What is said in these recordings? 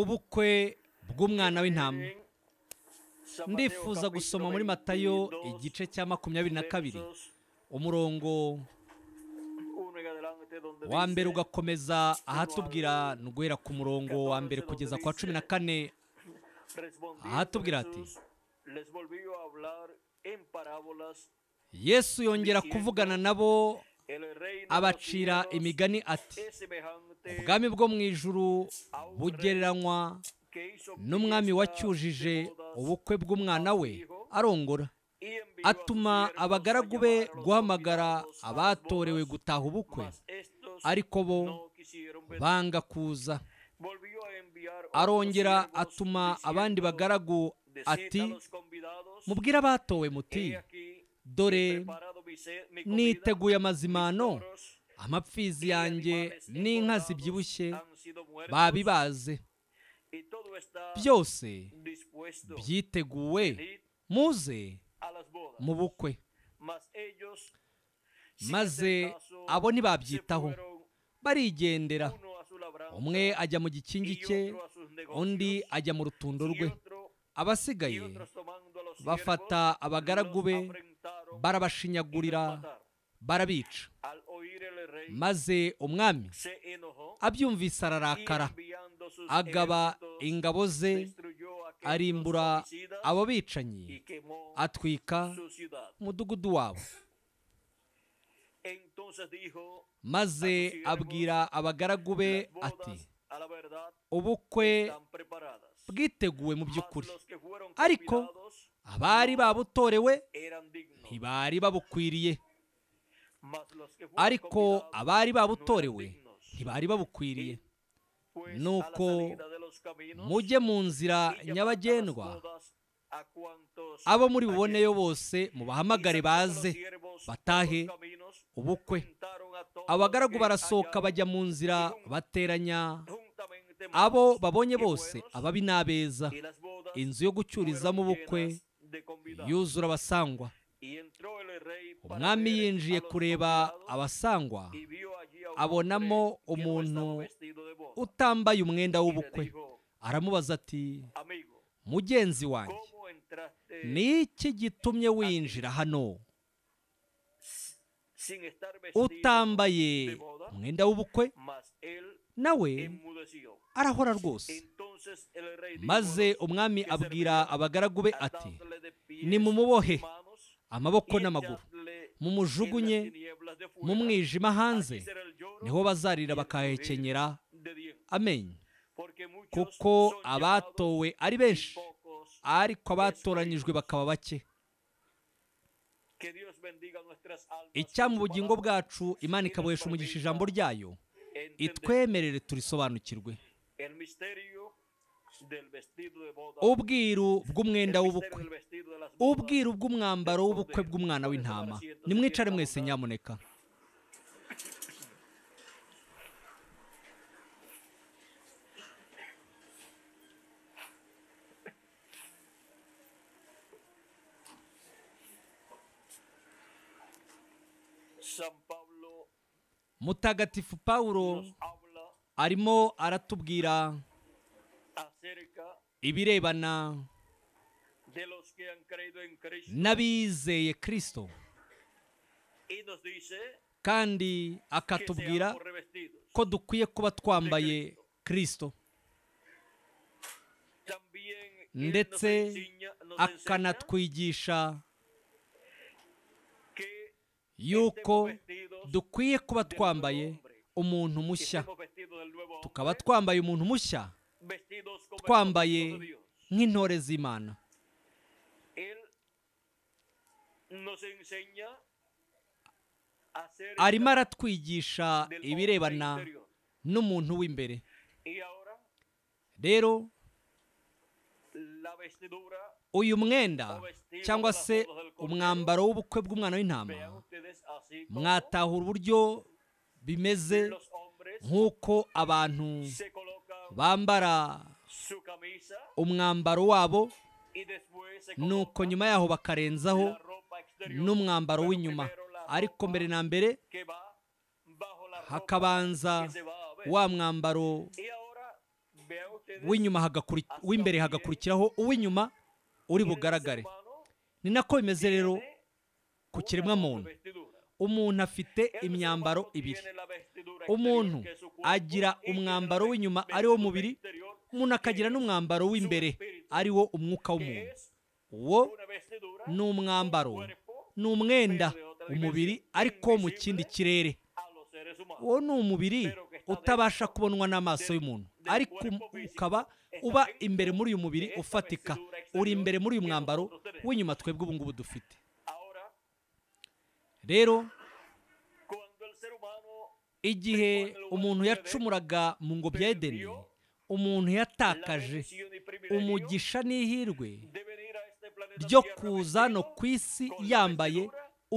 ubukwe bw'umwana w'intama ndifuza gusoma muri matayo igice cya makumyabiri na kabiri umurongo wa mbere ugakomeza ahatubwira ni uguhera ku murongo wa mbere kugeza kwa cumi na kane ahatubwira ati yesu yongera kuvugana nabo abacira imigani ati ubwami bwo mu ijuru bugereranywa n'umwami wacyujije ubukwe bw'umwana we arongora atuma abagaragu be guhamagara abatorewe gutaha ubukwe ariko bo banga kuza arongera atuma abandi bagaragu ati mubwire abatowe muti dore niteguye amazimano amapfizi yanjye n'inka zibyibushye babibaze byose byiteguwe muze mu bukwe maze abo ntibabyitaho barigendera umwe ajya mu gikingi cye undi ajya mu rutundo rwe abasigaye bafata abagaragu be barabashinyagurira barabica maze umwami abyumvise ararakara agaba ingabo ze arimbura abo bicanyi atwika umudugudu wabo maze abwira abagaragu be ati ubukwe bwiteguwe mu by'ukuri ariko abari babutorewe ntibari babukwiriye ariko abari babutorewe ntibari babukwiriye nuko mujye mu nzira nyabagendwa abo muri buboneyo bose mubahamagare baze batahe ubukwe abagaragu barasohoka bajya mu nzira bateranya abo babonye bose ababi n'abeza inzu yo gucururizamo ubukwe yuzura abasangwa umwami yinjiye kureba abasangwa abonamo umuntu utambaye umwenda w'ubukwe aramubaza ati mugenzi wanjye ni iki gitumye winjira hano utambaye umwenda w'ubukwe nawe arahora rwose maze umwami abwira abagaragu be ati nimumubohe amaboko n'amaguru mumujugunye mu mwijima hanze niho bazarira bakahekenyera amenyo kuko abatowe ari benshi ariko abatoranyijwe bakaba bake icya bugingo bwacu Imana ikabohesha umugisha ijambo ryayo itwemerere turisobanukirwe ubwiru bw'umwenda w'ubukwe ubwiru bw'umwambaro w'ubukwe bw'umwana w'intama nimwicare mwese nyamuneka mutagatifu paul arimo aratubwira ibirebana n'abizeye kirisito kandi akatubwira ko dukwiye kuba twambaye kirisito ndetse akanatwigisha yuko dukwiye kuba twambaye umuntu mushya tukaba twambaye umuntu mushya twambaye nk'intore z'imana arimo aratwigisha ibirebana n'umuntu w'imbere rero uyu mwenda cyangwa se umwambaro w'ubukwe bw'umwana w'intama mwatahura uburyo bimeze nk'uko abantu bambara umwambaro wabo nuko nyuma yaho bakarenzaho n'umwambaro w'inyuma ariko mbere na mbere hakabanza wa mwambaro w'inyuma w'imbere ¿eh? hagakurikiraho uw'inyuma uri bugaragare ni nako bimeze rero ku kiremwamuntu umuntu afite imyambaro ibiri umuntu agira umwambaro w'inyuma ari wo mubiri umuntu akagira n'umwambaro w'imbere ari wo umwuka w'umuntu uwo ni umwambaro ni umwenda umubiri ariko mu kindi kirere uwo ni umubiri utabasha kubonwa n'amaso y'umuntu ariko ukaba uba imbere muri uyu mubiri ufatika uri imbere muri uyu mwambaro w'inyuma twebwe ubu ngubu dufite rero igihe umuntu yacumuraga mu ngobyi ya edeni umuntu yatakaje umugisha n'ihirwe ryo kuza no ku isi yambaye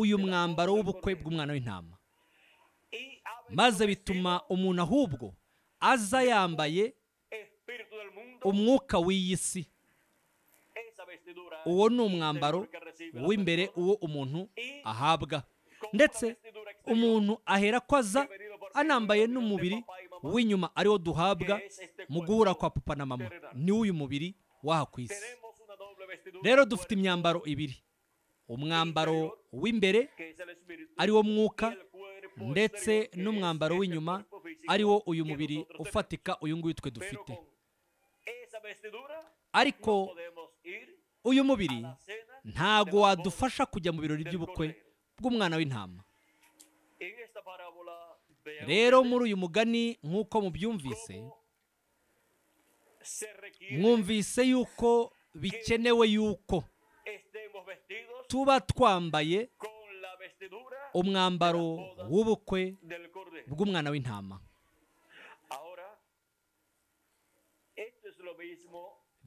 uyu mwambaro w'ubukwe bw'umwana w'intama maze bituma umuntu ahubwo aza yambaye umwuka w'iyi si uwo ni umwambaro w'imbere uwo umuntu ahabwa ndetse umuntu ahera ko aza anambaye n'umubiri w'inyuma ariwo duhabwa mu guhura kwa papa na mama ni uyu mubiri waha rero dufite imyambaro ibiri umwambaro w'imbere ariwo mwuka ndetse n'umwambaro w'inyuma ariwo uyu mubiri ufatika uyu nguyu twe dufite ariko uyu mubiri ntabwo wadufasha kujya mu birori by'ubukwe bw'umwana w'intama rero muri uyu mugani nk'uko mubyumvise mwumvise yuko bikenewe yuko tuba twambaye umwambaro w'ubukwe bw'umwana w'intama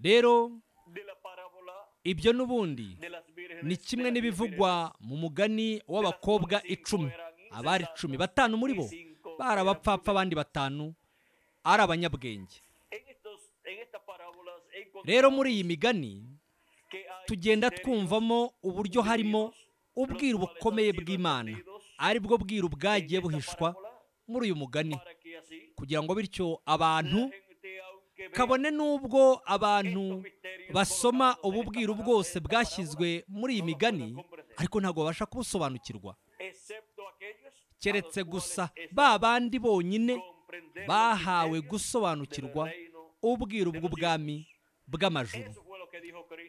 rero ibyo n'ubundi ni kimwe n'ibivugwa mu mugani w'abakobwa icumi abari icumi batanu muri bo bari abandi batanu ari abanyabwenge rero muri iyi migani tugenda twumvamo uburyo harimo ubwiru bukomeye bw'imana ari bwo bwiru bwagiye buhishwa muri uyu mugani kugira ngo bityo abantu kabone n'ubwo abantu basoma ububwiru bwose bwashyizwe muri iyi migani ariko ntabwo babasha kubusobanukirwa keretse gusa ba bandi bonyine bahawe gusobanukirwa ubwiru bw'ubwami bw'amajuru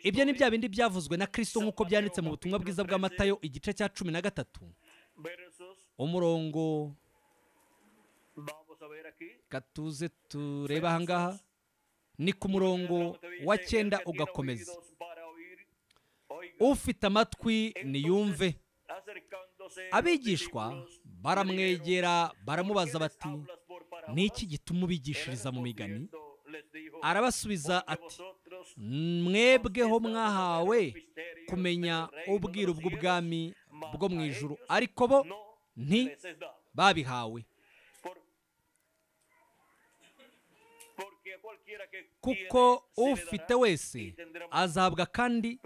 ibyo ni bya bindi byavuzwe na kirisito nk'uko byanditse mu butumwa bwiza bw'amatayo igice cya cumi na gatatu umurongo katuze tureba ahangaha ni ku murongo wa cyenda ugakomeza ufite amatwi niyumve abigishwa baramwegera baramubaza bati ni iki gituma ubigishiriza mu migani arabasubiza ati mwebweho mwahawe kumenya ubwiru bw'ubwami bwo mu ijoro ariko bo babihawe kuko ufite wese azahabwa kandi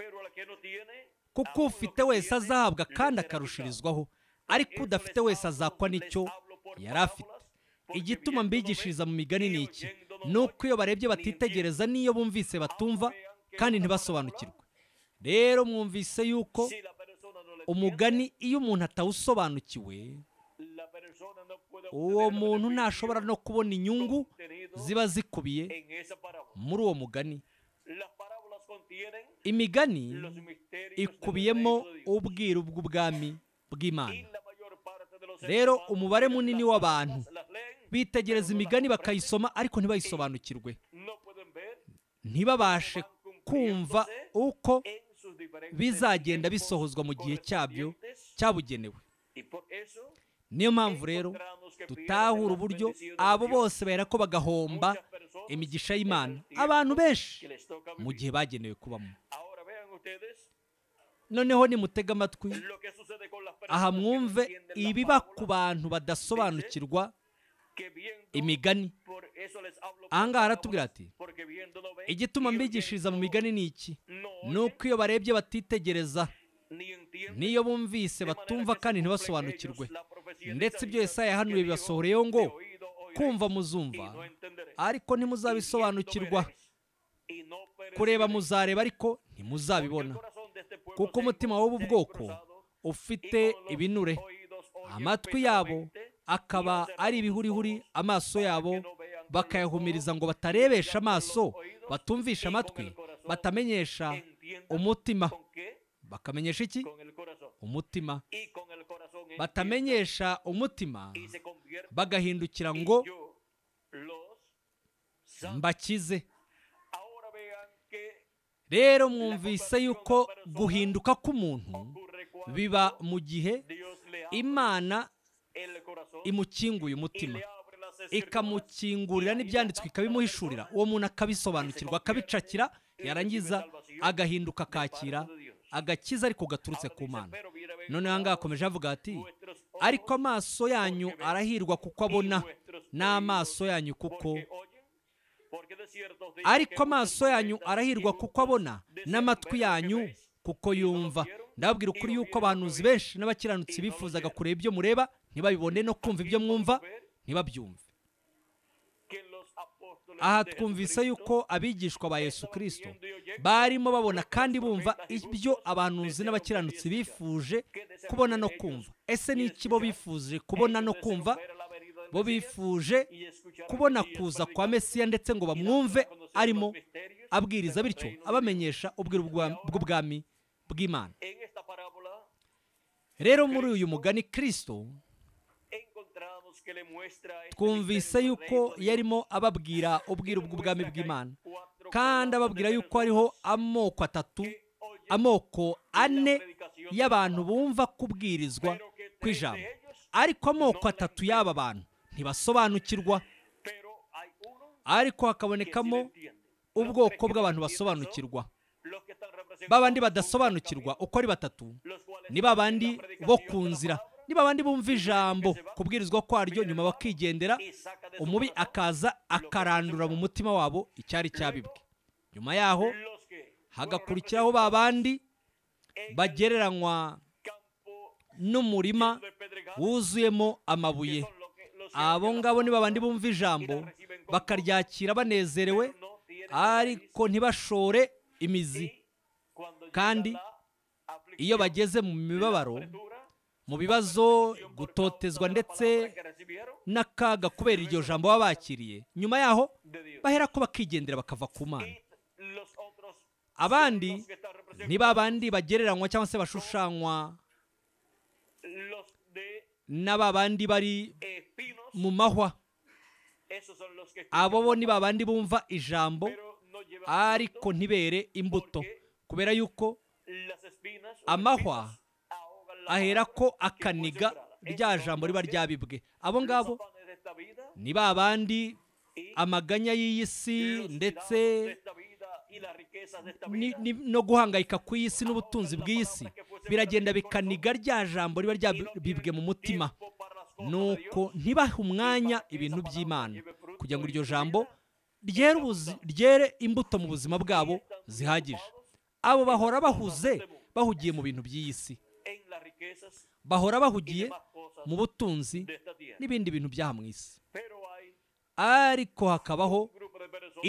kuko ufite wese azahabwa kandi akarushirizwaho ariko udafite wese azakwa n'icyo yari afite igituma mbigishiriza mu migani ni iki ni uko iyo barebye batitegereza n'iyo bumvise batumva kandi ntibasobanukirwe rero mwumvise yuko umugani iyo umuntu atawusobanukiwe uwo muntu ntashobora no kubona inyungu ziba zikubiye muri uwo mugani imigani ikubiyemo ubwiru bw'ubwami bw'imana rero umubare munini w'abantu bitegereza imigani bakayisoma ariko ntibayisobanukirwe ntibabashe kumva uko bizagenda bisohozwa mu gihe cyabyo cyabugenewe niyo mpamvu rero tutahura uburyo abo bose bahera ko bagahomba imigisha y'imana abantu benshi mu gihe bagenewe kubamo noneho nimutega amatwi aha mwumve ibiba ku bantu badasobanukirwa imigani ahangaha aratubwira ati igituma mbigishiriza mu migani ni iki ni uko iyo barebye batitegereza n'iyo bumvise batumva kandi ntibasobanukirwe ndetse ibyo Yesaya yahanuye bibasohoreyeho ngo kumva muzumva ariko ntimuzabisobanukirwa kureba muzareba ariko ntimuzabibona kuko umutima w'ubu bwoko ufite ibinure amatwi yabo akaba ari ibihurihuri amaso yabo bakayahumiriza ngo batarebesha amaso batumvisha amatwi batamenyesha umutima bakamenyesha iki umutima batamenyesha umutima bagahindukira ngo mbakize rero mwumvise yuko guhinduka k'umuntu biba mu gihe imana imukinguye umutima ikamukingurira n'ibyanditswe ikabimuhishurira uwo muntu akabisobanukirwa akabicakira yarangiza agahinduka akakira agakiza ariko gaturutse ku mana noneho ahangaha akomeje avuga ati ariko amaso yanyu arahirwa kuko abona n'amaso yanyu kuko ariko amaso yanyu arahirwa kuko abona n'amatwi yanyu kuko yumva ndababwira ukuri yuko abantuzi benshi n'abakiranutsi bifuzaga kureba ibyo mureba ntibabibone no kumva ibyo mwumva ntibabyumve aha twumvise yuko abigishwa ba yesu Kristo barimo babona kandi bumva ibyo abanuzi n'abakiranutsi bifuje kubona no kumva ese ni iki bo bifuje kubona no kumva bo bifuje kubona kuza kwa mesiya ndetse ngo bamwumve arimo abwiriza bityo abamenyesha ubwiru bw'ubwami bw'imana rero muri uyu mugani kirisito twumvise yuko yarimo ababwira ubwira ubw'ubwami bw'imana kandi ababwira yuko hariho amoko atatu amoko ane y'abantu bumva kubwirizwa ijambo ariko amoko atatu y'aba bantu ntibasobanukirwa ariko hakabonekamo ubwoko bw'abantu basobanukirwa babandi badasobanukirwa uko ari batatu ni babandi bo ku nzira niba abandi bumva ijambo kubwirizwa kwaryo nyuma bakigendera umubi akaza akarandura mu mutima wabo icyari cyabibwe nyuma yaho hagakurikiraho ba bandi bagereranywa n'umurima wuzuyemo amabuye abo ngabo niba abandi bumva ijambo bakaryakira banezerewe ariko ntibashore imizi kandi iyo bageze mu mibabaro mu bibazo gutotezwa ndetse n'akaga kubera iryo jambo baba bakiriye nyuma yaho bahera ko bakigendera bakava ku mana abandi ni babandi bagereranywa cyangwa se bashushanywa n'ababandi bari mu mahwa abo bo ni babandi bumva ijambo ariko ntibere imbuto kubera yuko amahwa ahera ko akaniga rya jambo riba ryabibwe abo ngabo ni ba bandi amaganya y'iyi si ndetse no guhangayika ku isi n'ubutunzi bw'isi biragenda bikaniga rya jambo riba ryabibwe mu mutima nuko ntibahe umwanya ibintu by'imana kugira ngo iryo jambo ryere imbuto mu buzima bwabo zihagije abo bahora bahuze bahugiye mu bintu by'iyi si bahora bahugiye mu butunzi n'ibindi bintu by'aha mu isi ariko hakabaho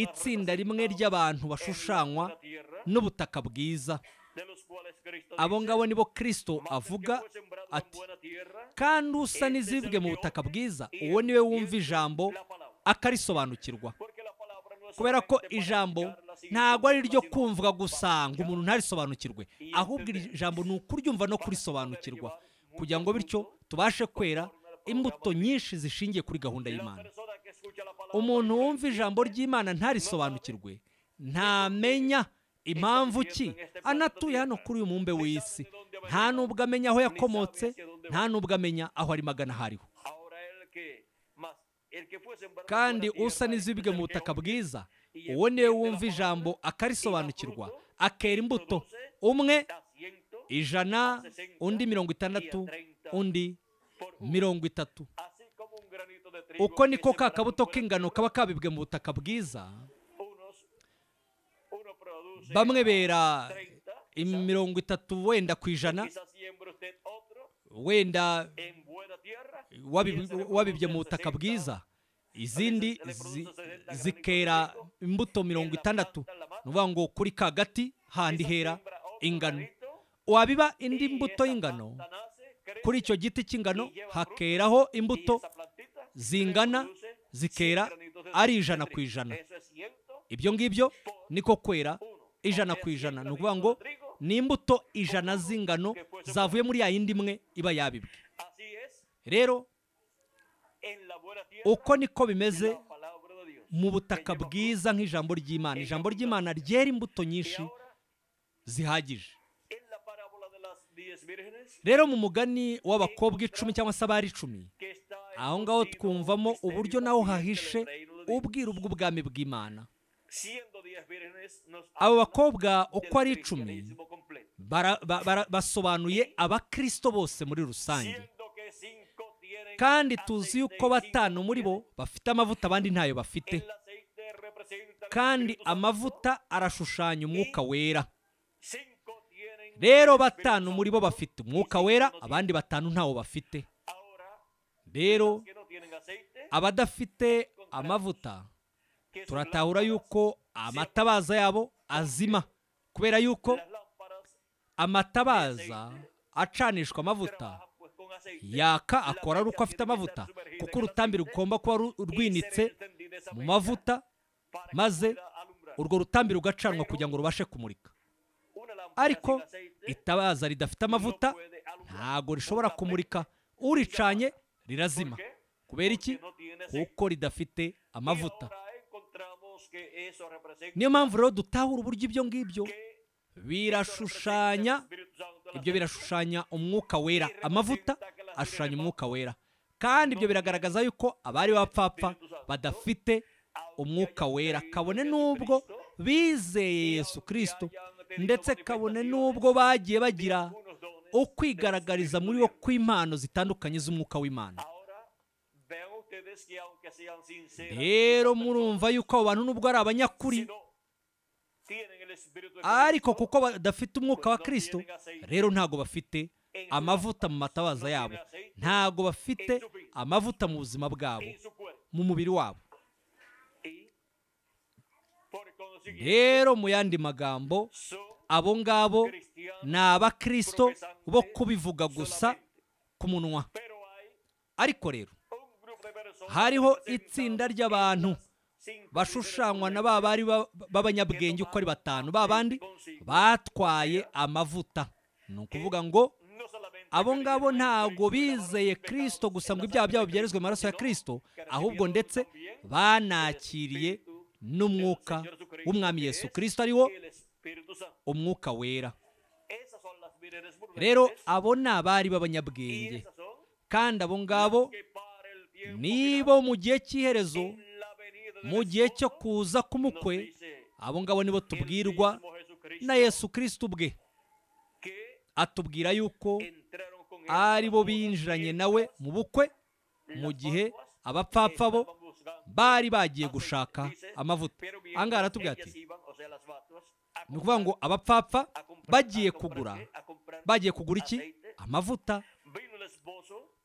itsinda rimwe ry'abantu bashushanywa n'ubutaka bwiza abo ngabo bo kirisito avuga ati kandi usa n'izibwe mu butaka bwiza uwo niwe wumva ijambo akarisobanukirwa kubera ko ijambo ntabwo ari iryo kumvwa gusa ngo umuntu ntarisobanukirwe ahubwo iri jambo ni ukuryumva no kurisobanukirwa kugira ngo bityo tubashe kwera imbuto nyinshi zishingiye kuri gahunda y'imana umuntu wumva ijambo ry'imana ntarisobanukirwe ntamenya impamvu ki anatuye hano kuri uyu mumbe w'isi nta nubwo amenya aho yakomotse nta nubwo amenya aho ari magana hariho. kandi usa n'izibwe mu butaka bwiza uwo niwe wumva ijambo akarisobanukirwa akera imbuto umwe ijana undi mirongo itandatu undi mirongo itatu uko niko ka kabuto k'ingano kaba kabibwe mu butaka bwiza bamwe bera mirongo itatu wenda ku ijana wenda wabibye mu butaka bwiza izindi zikera imbuto mirongo itandatu ni ukuvuga ngo kuri ka gati handi hera ingano wabiba e indi mbuto y'ingano kuri icyo giti cy'ingano hakeraho imbuto zingana zikera ari ijana ku ijana ibyo ngibyo niko kwera ijana ku ijana ni ukuvuga ngo ni imbuto ijana z'ingano zavuye muri ya yindi imwe iba yabibwe rero uko niko bimeze mu butaka bwiza nk'ijambo ry'imana ijambo ry'imana ryera imbuto nyinshi zihagije rero mu mugani w'abakobwa icumi cyangwa se abari icumi aho ngaho twumvamo uburyo nawe hahishe ubwira ubw'ubwami bw'imana abo bakobwa uko ari icumi basobanuye abakristo bose muri rusange kandi tuzi yuko batanu muri bo bafite amavuta abandi ntayo bafite kandi amavuta arashushanya umwuka wera rero batanu muri bo bafite umwuka wera abandi batanu ntawo bafite rero abadafite amavuta turatahura yuko amatabaza yabo azima kubera yuko amatabaza acanishwa amavuta yaka akora ari uko afite amavuta kuko urutambi rugomba kuba rwinitse mu mavuta maze urwo rutambi rugacanwa kugira ngo rubashe kumurika ariko itabaza ridafite amavuta ntabwo rishobora kumurika uricanye rirazima kubera iki kuko ridafite e amavuta niyo mpamvu rero dutahura uburyo ibyo ngibyo birashushanya ibyo birashushanya umwuka wera amavuta ashushanya umwuka wera kandi ibyo biragaragaza yuko abari bapfapfa badafite umwuka wera kabone n'ubwo bizeye yesu kirisito ndetse kabone n'ubwo bagiye bagira ukwigaragariza muri wo kw'impano zitandukanye z'umwuka w'imana rero murumva yuko abo bantu nubwo ari abanyakuri ariko kuko badafite umwuka wa kirisito rero ntabwo bafite amavuta mu matabaza yabo ntabwo bafite amavuta mu buzima bwabo mu mubiri wabo rero mu yandi magambo abo ngabo ni abakirisito bo kubivuga gusa ku munwa ariko rero hariho itsinda ry'abantu bashushanywa na ba bari b'abanyabwenge uko ari batanu ba bandi batwaye amavuta ni ukuvuga ngo abo ngabo ntabwo bizeye Kristo gusa ngo ibyaha byabo byerezwe amaraso ya Kristo ahubwo ndetse banakiriye n'umwuka w'umwami Yesu Kristo ariwo umwuka wera rero abo ni abari b'abanyabwenge kandi abo ngabo nibo mu gihe cy'iherezo mu gihe cyo kuza k'umukwe abo ngabo nibo tubwirwa na yesu kirisiti ubwe atubwira yuko ari bo binjiranye nawe mu bukwe mu gihe abapfapfa bo bari bagiye gushaka amavuta ahangaha aratubwira ati ni ukuvuga ngo abapfapfa bagiye kugura bagiye kugura iki amavuta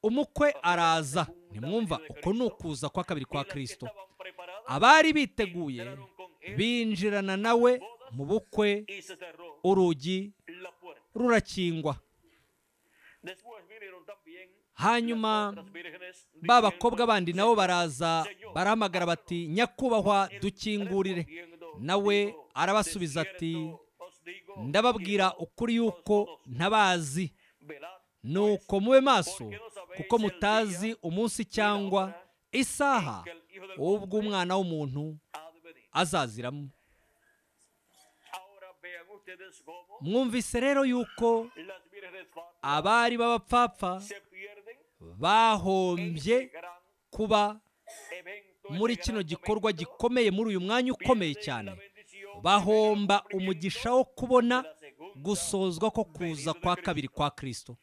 umukwe araza nimwumva uko ni ukuza kwa kabiri kwa kirisito abari biteguye binjirana nawe mu bukwe urugi rurakingwa hanyuma ba bakobwa bandi nabo baraza barahamagara bati nyakubahwa dukingurire nawe arabasubiza ati ndababwira ukuri yuko ntabazi nuko mube maso kuko mutazi umunsi cyangwa isaha ubwo umwana w'umuntu azaziramo mwumvise rero yuko abari b'abapfapfa bahombye kuba muri kino gikorwa gikomeye muri uyu mwanya ukomeye cyane bahomba umugisha wo kubona gusozwa ko kuza kwa kabiri kwa kirisito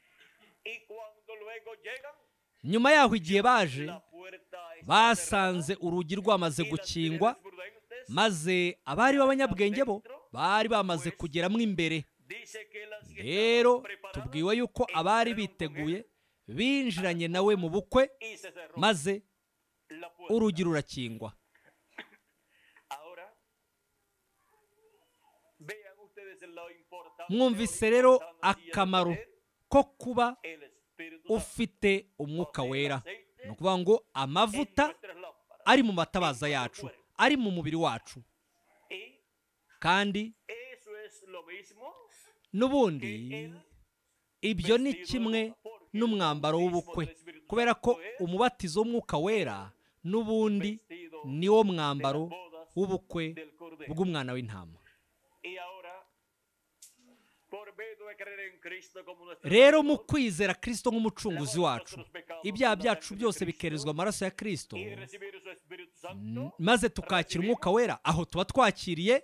nyuma yaho igihe baje basanze urugi rwamaze gukingwa maze abari b'abanyabwenge bo bari bamaze kugeramo imbere rero tubwiwe yuko abari biteguye binjiranye nawe mu bukwe maze urugi rurakingwa mwumvise rero akamaro ko kuba ufite umwuka wera ni ukuvuga ngo amavuta ari mu matabaza yacu ari mu mubiri wacu kandi n'ubundi ibyo ni kimwe n'umwambaro w'ubukwe kubera ko umubatizo w'umwuka wera n'ubundi ni wo mwambaro w'ubukwe bw'umwana w'intama rero mu kwizera kirisito nk'umucunguzi wacu ibyaha byacu byose bikerezwa amaraso ya kirisito mm, maze tukakira umwuka wera aho tuba twakiriye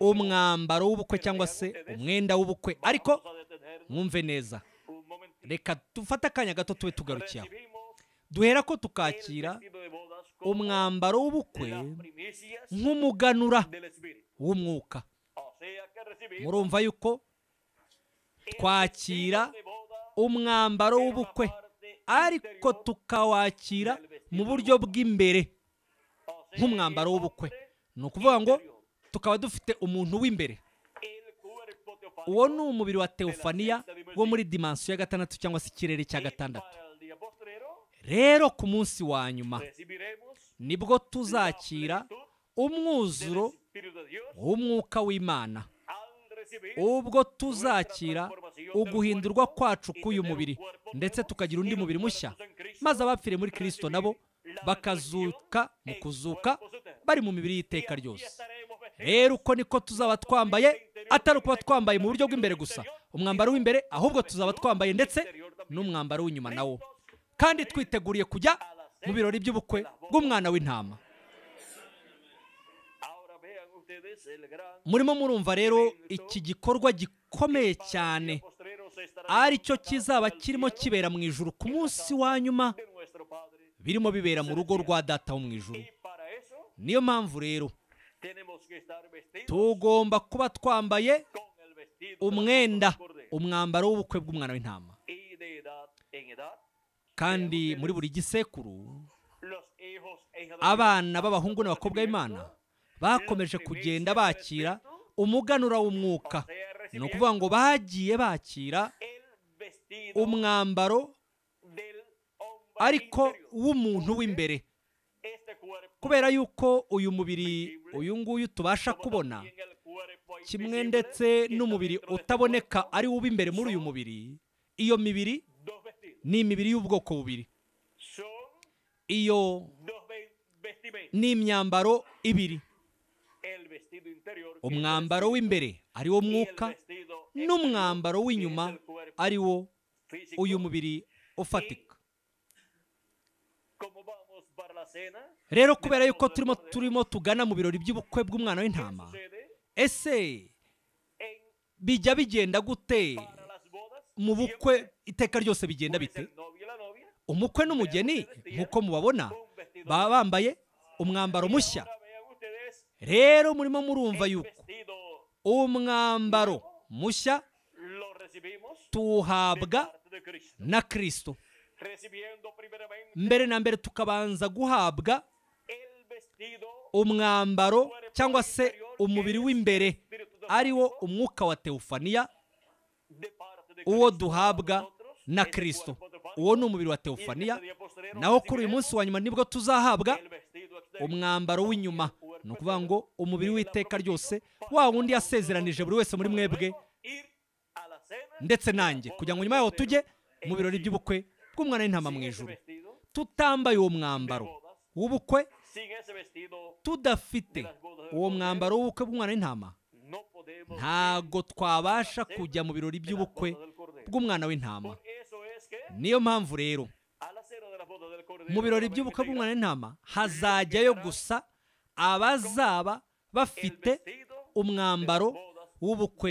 umwambaro w'ubukwe cyangwa se umwenda w'ubukwe ariko mwumve neza reka dufate akanya gato tube tugarukiye duhera ko tukakira umwambaro w'ubukwe nk'umuganura w'umwuka murumva yuko twakira umwambaro w'ubukwe ariko tukawakira mu buryo bw'imbere nk'umwambaro w'ubukwe ni ukuvuga ngo tukaba dufite umuntu w'imbere uwo ni umubiri wa teofaniya wo muri dimansiyo ya gatandatu cyangwa se ikirere cya gatandatu rero ku munsi wa nyuma nibwo tuzakira umwuzuro umwuka w'imana ubwo tuzakira uguhindurwa kwacu k'uyu mubiri ndetse tukagira undi mubiri mushya maze abapfire muri kirisito nabo bakazuka mu kuzuka bari mu mibiri y'iteka ryose rero uko niko tuzaba twambaye atari ukuba twambaye mu buryo bw'imbere gusa umwambaro w'imbere ahubwo tuzaba twambaye ndetse n'umwambaro w'inyuma nawo kandi twiteguriye kujya mu birori by'ubukwe bw'umwana w'intama murimo murumva rero iki gikorwa gikomeye cyane ari cyo kizaba kirimo kibera mu ijuru ku munsi wa nyuma birimo bibera mu rugo rwa data wo mu ijuru niyo mpamvu rero tugomba kuba twambaye umwenda umwambaro w'ubukwe bw'umwana w'intama kandi muri buri gisekuru abana b'abahungu n'abakobwa b'imana bakomeje kugenda bakira umuganura w'umwuka ni ukuvuga ngo bagiye bakira umwambaro ariko w'umuntu w'imbere kubera yuko uyu mubiri uyu nguyu tubasha kubona kimwe ndetse n'umubiri utaboneka ari wo imbere muri uyu mubiri iyo mibiri ni imibiri y'ubwoko bubiri iyo ni imyambaro ibiri umwambaro w'imbere ari wo mwuka n'umwambaro w'inyuma ari wo uyu mubiri ufatika rero kubera yuko turimo turimo tugana mu birori by'ubukwe bw'umwana w'intama ese bijya bigenda gute mu bukwe iteka ryose bigenda bite umukwe n'umugeni nk'uko mubabona baba bambaye umwambaro mushya rero murimo murumva yuko umwambaro mushya tuwuhabwa na kirisito mbere na mbere tukabanza guhabwa umwambaro cyangwa se umubiri w'imbere ari wo umwuka wa teufaniya uwo duhabwa na kirisito uwo ni umubiri wa teufaniya naho kuri uyu munsi wa nyuma nibwo tuzahabwa umwambaro w'inyuma ni ukuvuga ngo umubiri w'iteka ryose wa wundi yasezeranije buri wese muri mwebwe ndetse nanjye kugira ngo nyuma yaho tujye mu birori by'ubukwe bw'umwana w'intama mu ijoro tutambaye uwo mwambaro w'ubukwe tudafite uwo mwambaro w'ubukwe bw'umwana w'intama ntabwo twabasha kujya mu birori by'ubukwe bw'umwana w'intama niyo mpamvu rero mu birori by'ubukwe bw'umwana w'intama hazajyayo gusa abazaba bafite umwambaro w'ubukwe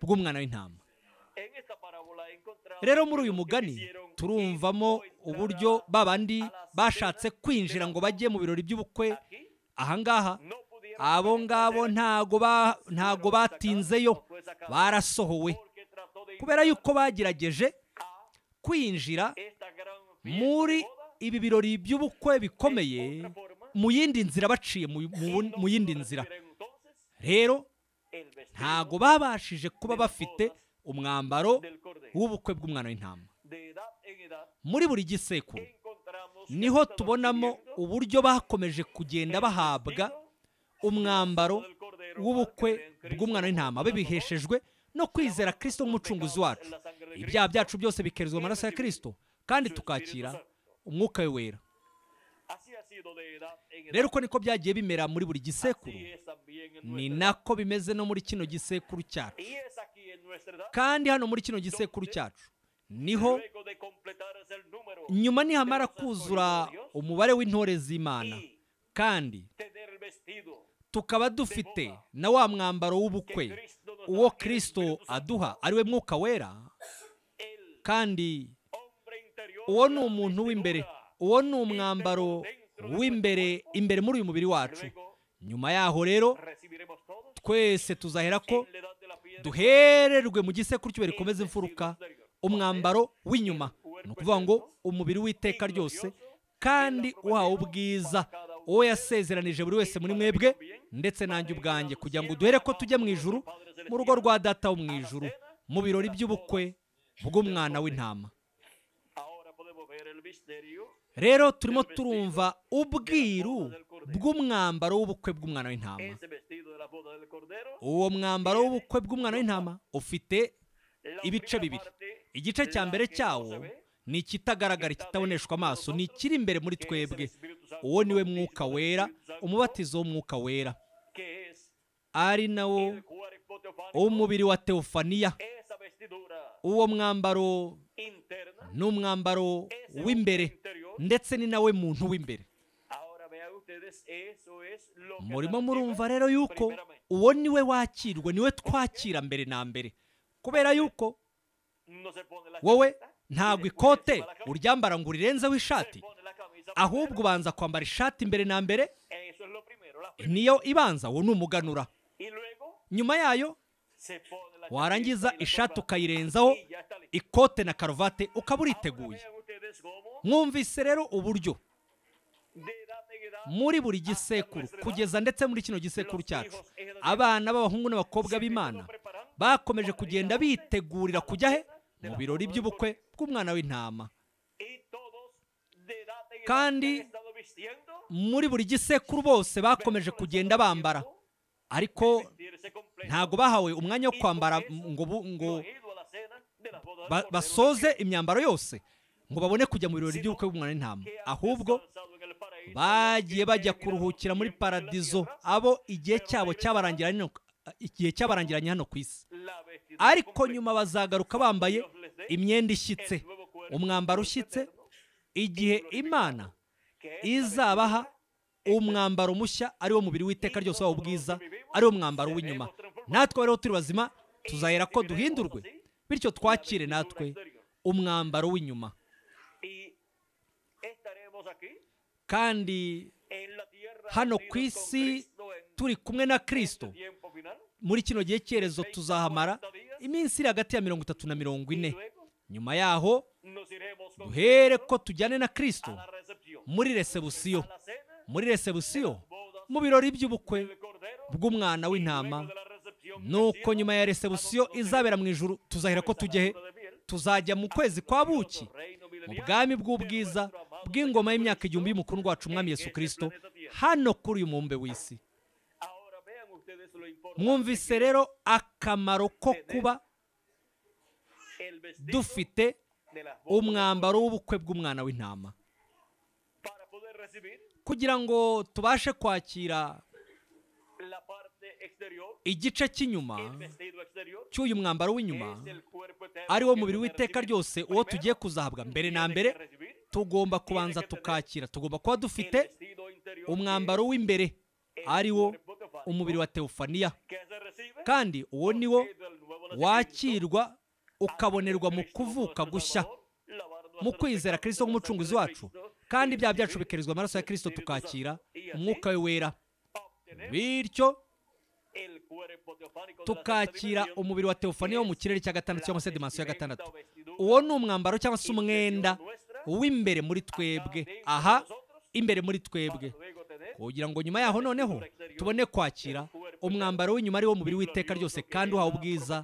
bw'umwana w'intama rero muri uyu mugani turumvamo uburyo babandi bashatse kwinjira ngo bajye mu birori by'ubukwe ahangaha abo ngabo ntago batinzeyo barasohowe kubera yuko bagerageje kwinjira muri ibi birori by'ubukwe bikomeye mu yindi nzira baciye mu yindi nzira rero ntago babashije kuba bafite umwambaro w'ubukwe bw'umwana w'intama muri buri gisekuru niho tubonamo uburyo bakomeje kugenda bahabwa umwambaro w'ubukwe bw'umwana w'intama babiheshejwe no kwizera kirisito nk'umucunguzi wacu ibyaha byacu byose bikerezwa amaraso ya kirisito kandi tukakira umwuka we wera rero uko niko byagiye bimera muri buri gisekuru ni nako bimeze no muri kino gisekuru cyacu kandi hano muri kino gisekuru cyacu niho nyuma nihamara kuzura umubare w'intore z'imana kandi tukaba dufite na wa mwambaro w'ubukwe uwo kirisito aduha ariwe mwuka wera kandi uwo ni umuntu w'imbere uwo ni umwambaro w'imbere imbere muri uyu mubiri wacu nyuma yaho rero twese tuzahera ko duhererwe mu gisekuru cy'ubu rikomeza imfuruka umwambaro w'inyuma ni ukuvuga ngo umubiri w'iteka ryose kandi uhawe ubwiza uwo yasezeranije buri wese muri mwebwe ndetse nanjye ubwanjye kugira ngo duhere ko tujya mu ijuru mu rugo rwa data wo mu ijuru mu birori by'ubukwe bw'umwana w'intama rero turimo turumva ubwiru bw'umwambaro w'ubukwe bw'umwana w'intama uwo mwambaro w'ubukwe bw'umwana w'intama ufite ibice bibiri igice cya mbere cyawo ni ikitagaragara kitaboneshwa amaso ni ikiri imbere muri twebwe uwo niwe mwuka wera umubatizo w'umwuka wera ari nawo umubiri wa teofaniya uwo mwambaro n’umwambaro w'imbere ndetse ni nawe muntu w'imbere murimo murumva rero yuko uwo niwe wakirwa niwe twakira mbere na mbere kubera yuko wowe ntabwo ikote uryambara ngo urirenzeho ishati ahubwo ubanza kwambara ishati mbere na mbere niyo ibanza uwo ni umuganura nyuma yayo warangiza ishati ukayirenzaho ikote na karuvati ukaba uriteguye mwumvise rero uburyo muri buri gisekuru kugeza ndetse muri kino gisekuru cyacu abana b'abahungu n'abakobwa b'imana bakomeje kugenda bitegurira kujya he mu birori by'ubukwe bw'umwana w'intama kandi muri buri gisekuru bose bakomeje kugenda bambara ariko ntabwo bahawe umwanya wo kwambara ngo ngo basoze imyambaro yose ngo babone kujya mu birori by'ubukwe bw'umwana n'intama ahubwo bagiye bajya kuruhukira muri paradizo abo igihe cyabo cyabarangiranye igihe cyabarangiranye hano ku isi ariko nyuma bazagaruka bambaye imyenda ishyitse umwambaro ushyitse igihe imana izabaha umwambaro mushya ariwo mubiri w'iteka ryose waba ubwiza ari wo w'inyuma natwe rero turi bazima tuzahera ko duhindurwe bityo twakire natwe umwambaro w'inyuma kandi hano ku isi turi kumwe na kirisito muri kino gihe cyerezo tuzahamara iminsi iri hagati ya mirongo itatu na mirongo ine nyuma yaho duhere ko tujyane na kirisito muri resebusiyo muri resebusiyo mu birori by'ubukwe bw'umwana w'intama nuko nyuma ya resebusiyo izabera mu ijoro tuzahera ko tujye tuzajya mu kwezi kwa buki mu bwami bw'ubwiza bw'ingoma y'imyaka igihumbi y'umukuru wacu umwami Yesu kirisito hano kuri uyu mumbe w'isi mwumvise rero akamaro ko kuba dufite umwambaro w'ubukwe bw'umwana w'intama kugira ngo tubashe kwakira igice cy'inyuma cy'uyu mwambaro w'inyuma ari wo mubiri w'iteka ryose uwo tugiye kuzahabwa mbere na mbere tugomba kubanza tukakira tugomba kuba dufite umwambaro w'imbere ari wo umubiri wa teofaniya kandi uwo ni wo wakirwa ukabonerwa mu kuvuka gushya mu kwizera kirisito nk'umucunguzi wacu kandi ibyaha byacu bikerizwa amaraso ya kirisito tukakira umwuka we wera bityo tukakira umubiri wa teofani wo mu kirere cya gatandatu cyangwa se demansiyo ya gatandatu uwo ni umwambaro cyangwa se umwenda w'imbere muri twebwe aha imbere muri twebwe kugira ngo nyuma yaho noneho tubone kwakira umwambaro w'inyuma ari wo mubiri w'iteka ryose kandi uhawe ubwiza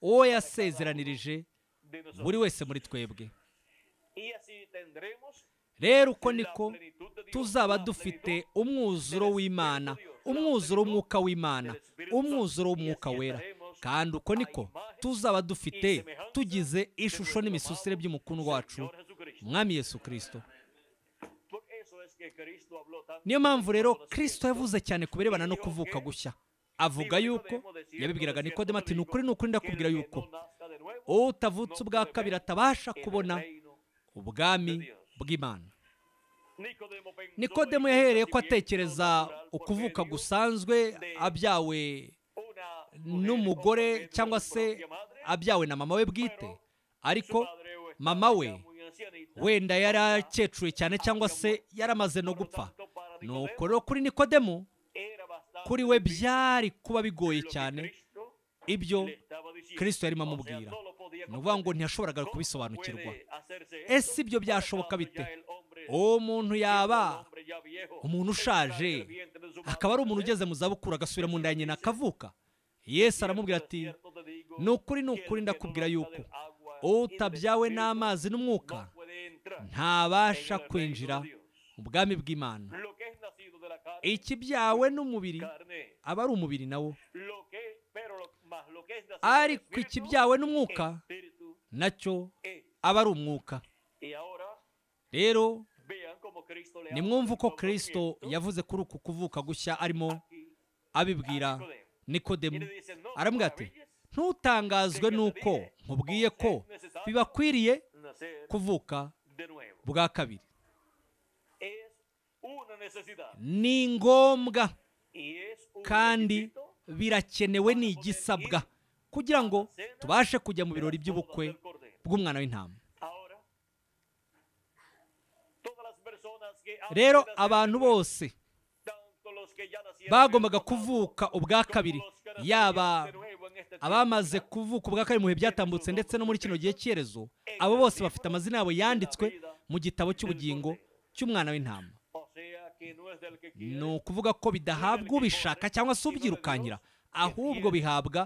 uwo yasezeranirije buri wese muri twebwe rero uko niko tuzaba dufite umwuzuro w'imana umwuzuro w'umwuka w'imana umwuzuro w'umwuka wera kandi uko niko tuzaba dufite tugize ishusho n'imisusire by'umukundwa wacu mwami Yesu kirisito niyo mpamvu rero kirisito yavuze cyane ku birebana no kuvuka gushya avuga yuko yabibwiraga nikodemo ati ni ukuri ni ukuri ndakubwira yuko utavutse ubwa kabiri atabasha kubona ubwami bw'imana nikodemo yahereye ko atekereza ukuvuka gusanzwe abyawe n'umugore cyangwa se abyawe na mama we bwite ariko mama we wenda yari akecuye cyane cyangwa se yaramaze no gupfa nuko rero kuri nikodemo kuri we byari kuba bigoye cyane ibyo kirisito yarimo amubwira ni ukuvuga ngo ntiyashoboraga kubisobanukirwa ese ibyo byashoboka bite uwo muntu yaba umuntu ushaje akaba ari umuntu ugeze mu zabukuru agasubira mu nda ya nyina akavuka Yesu aramubwira ati ni ukuri ni ukuri ndakubwira yuko utabyawe n'amazi n'umwuka ntabasha kwinjira mu bwami bw'imana ikibyawe n'umubiri aba ari umubiri nawo ariko ikibyawe n'umwuka nacyo aba ari umwuka rero ni uko kirisito yavuze kuri uku kuvuka gushya arimo abibwira nikodemu arambwira ati ntutangazwe nuko mubwiye ko bibakwiriye kuvuka bwa kabiri ni ngombwa kandi birakenewe ni igisabwa kugira ngo tubashe kujya mu birori by'ubukwe bw'umwana w'intama rero abantu bose bagombaga kuvuka ubwa kabiri yaba abamaze kuvuka ubwa kabiri mu bihe byatambutse ndetse no muri kino gihe cyerezo abo bose bafite amazina yabo yanditswe mu gitabo cy'ubugingo cy'umwana w'intama ni ukuvuga ko bidahabwa ubishaka cyangwa se ubyirukankira ahubwo bihabwa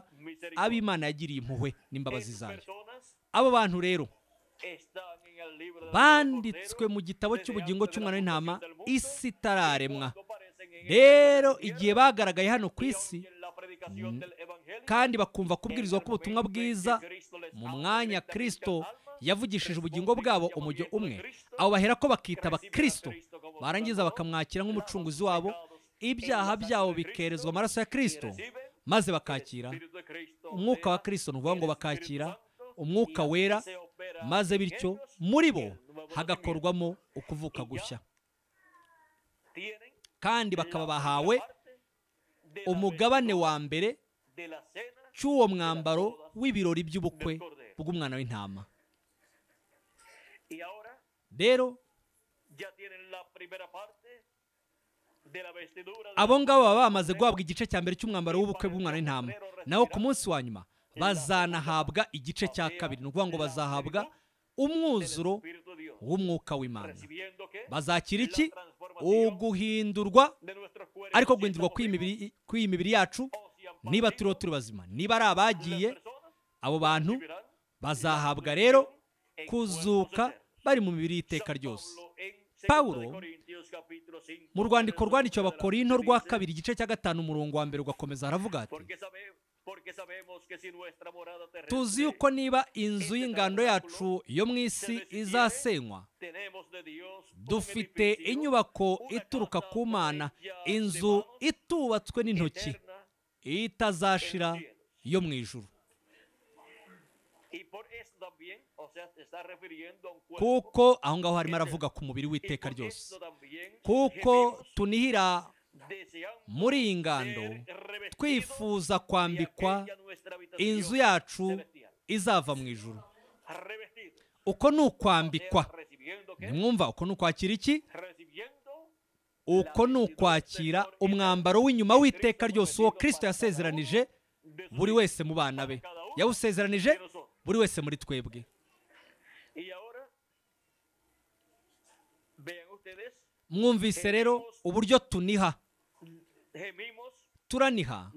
ab'imana yagiriye impuhwe n'imbabazi zayo abo bantu rero banditswe mu gitabo cy'ubugingo cy'umwana w'intama isi itararemwa rero igihe bagaragaye hano ku isi kandi bakumva kubwirizwa k'ubutumwa bwiza mu mwanya Kristo yavugishije ubugingo bwabo umujyo umwe abo bahera ko bakita abakirisito barangiza bakamwakira nk'umucunguzi wabo ibyaha byabo bikerezwa amaraso ya Kristo maze bakakira umwuka wa Kristo ni ukuvuga ngo bakakira umwuka wera maze bityo muri bo hagakorwamo ukuvuka gushya kandi bakaba bahawe umugabane wa mbere cy'uwo mwambaro w'ibirori by'ubukwe bw'umwana w'intama rero abo ngabo baba bamaze guhabwa igice cya mbere cy'umwambaro w'ubukwe bw'umwana w'intama naho ku munsi wa nyuma bazanahabwa igice cya kabiri ni ukuvuga ngo bazahabwa umwuzuro w'umwuka w'imana bazakira iki uguhindurwa ariko guhindurwa kw'iyi mibiri yacu niba turiho turi bazima niba ari abagiye abo bantu bazahabwa rero kuzuka bari mu mibiri y'iteka ryose pawuro mu rwandiko rwandikiwe abakorinto rwa kabiri igice cya gatanu umurongo wa mbere ugakomeza aravuga ati tuzi yuko niba inzu y'ingando yacu yo mu isi izasenywa dufite inyubako ituruka ku mana inzu itubatswe n'intoki itazashira yo mu ijuru kuko aho ngaho harimo aravuga ku mubiri w'iteka ryose kuko tunihira muri iyi ngando twifuza kwambikwa inzu yacu izava mu ijuru uko ni ukwambikwa mwumva uko ni ukwakira iki uko ni ukwakira umwambaro w'inyuma w'iteka ryose uwo kirisito yasezeranije buri wese mu bana be yawusezeranije buri wese muri twebwe mwumvise rero uburyo tuniha turaniha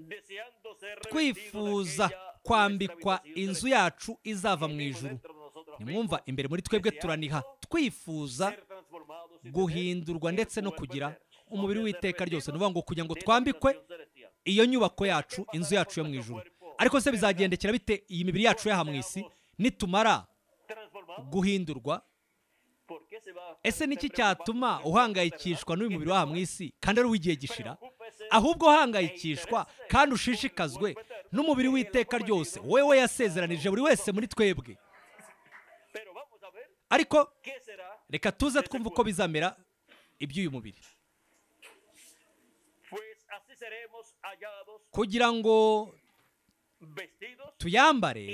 twifuza kwambikwa inzu yacu izava mu ijuru nimwumva imbere muri twebwe turaniha twifuza guhindurwa ndetse no kugira umubiri w'iteka ryose ni ngo kugira ngo twambikwe iyo nyubako yacu inzu yacu yo mu ijuru ariko se bizagendekera bite iyi mibiri yacu y'aha mu isi nitumara guhindurwa ese niki cyatuma uhangayikishwa n'uyu mubiri w'aha mu isi kandi ari uw'igihe gishira ahubwo uhangayikishwa kandi ushishikazwe n'umubiri w'iteka ryose wewe yasezeranije buri wese muri twebwe ariko reka tuze twumve uko bizamera iby'uyu mubiri kugira ngo tuyambare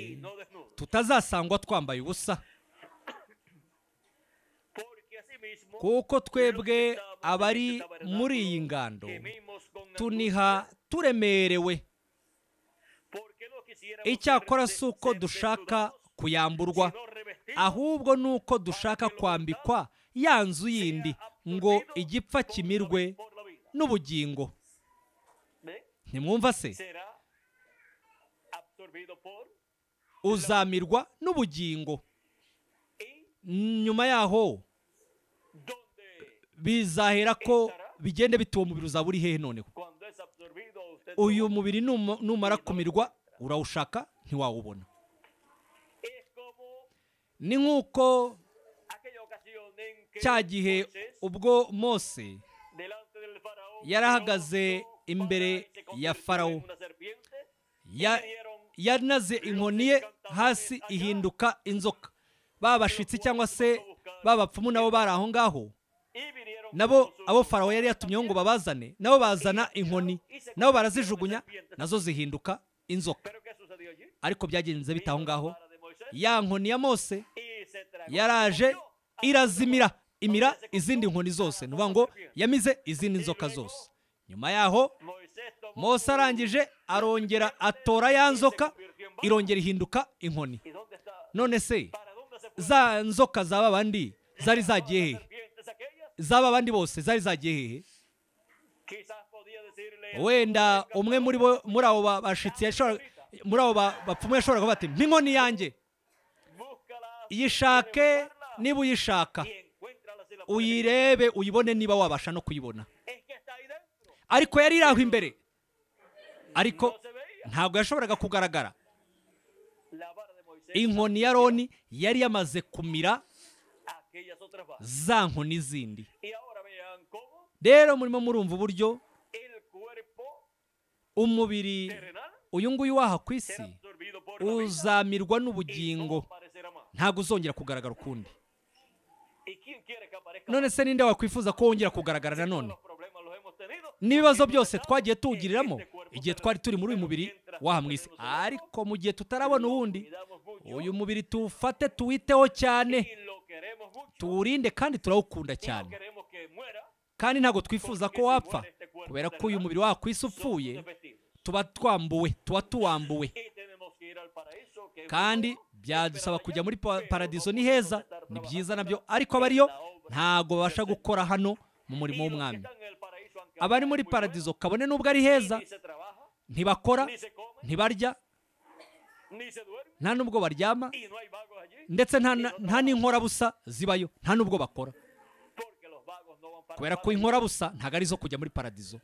tutazasangwa twambaye ubusa kuko twebwe abari muri iyi ngando tuniha turemerewe icyakora si uko dushaka kuyamburwa ahubwo ni uko dushaka kwambikwa yanzu yindi ngo igipfa kimirwe n'ubugingo ntimwumva se uzamirwa n'ubugingo nyuma yaho bizahera ko bigende bitewe umubiri uzaba uri hehe noneho uyu mubiri numara kumirwa urawushaka ntiwawubona ni nk'uko cya gihe ubwo mose yari ahagaze imbere ya farawo yanaze inkoni ye hasi ihinduka inzoka babashitsi cyangwa se babapfumu nabo bari aho ngaho nabo abo farawo yari yatumyeho ngo babazane nabo bazana inkoni nabo barazijugunya nazo zihinduka inzoka ariko byagenze bita aho ngaho ya nkoni ya mose yaraje irazimira imira izindi nkoni zose ni ngo yamize izindi nzoka zose nyuma yaho mose arangije arongera atora ya nzoka irongera ihinduka inkoni none se za nzoka zaba bandi zari zagiye hehe zaba abandi bose zari zagiye hehe wenda umwe muri bo muri abo bashitsi muri abo bapfumu yashobora kuba ati nk'inkoni yanjye yishake niba uyishaka uyirebe uyibone niba wabasha no kuyibona ariko yari iri aho imbere ariko ntabwo yashoboraga kugaragara inkoni ya roni yari yamaze kumira za nkoni n'izindi rero murimo murumva uburyo umubiri uyu nguyu waha ku isi uzamirwa n'ubugingo ntabwo uzongera kugaragara ukundi none se ninde wakwifuza ko wongera kugaragara nanone n'ibibazo byose twagiye tuwugiriramo igihe twari turi muri uyu mubiri waha mu isi ariko mu gihe tutarabona uwundi uyu mubiri tuwufate tuwiteho cyane tuwurinde kandi turawukunda cyane kandi ntabwo twifuza ko wapfa kubera ko uyu mubiri wacu isi upfuye tuba twambuwe tuba tuwambuwe kandi byadusaba kujya muri paradizo ni heza ni byiza nabyo ariko abariyo ntabwo babasha gukora hano mu murimo w'umwami abari muri paradizo kabone nubwo ari heza ntibakora ntibarya nta n'ubwo baryama ndetse nta n'inkorabusa zibayo nta n'ubwo bakora kubera ko inkorabusa ntabwo ari izo kujya muri paradizo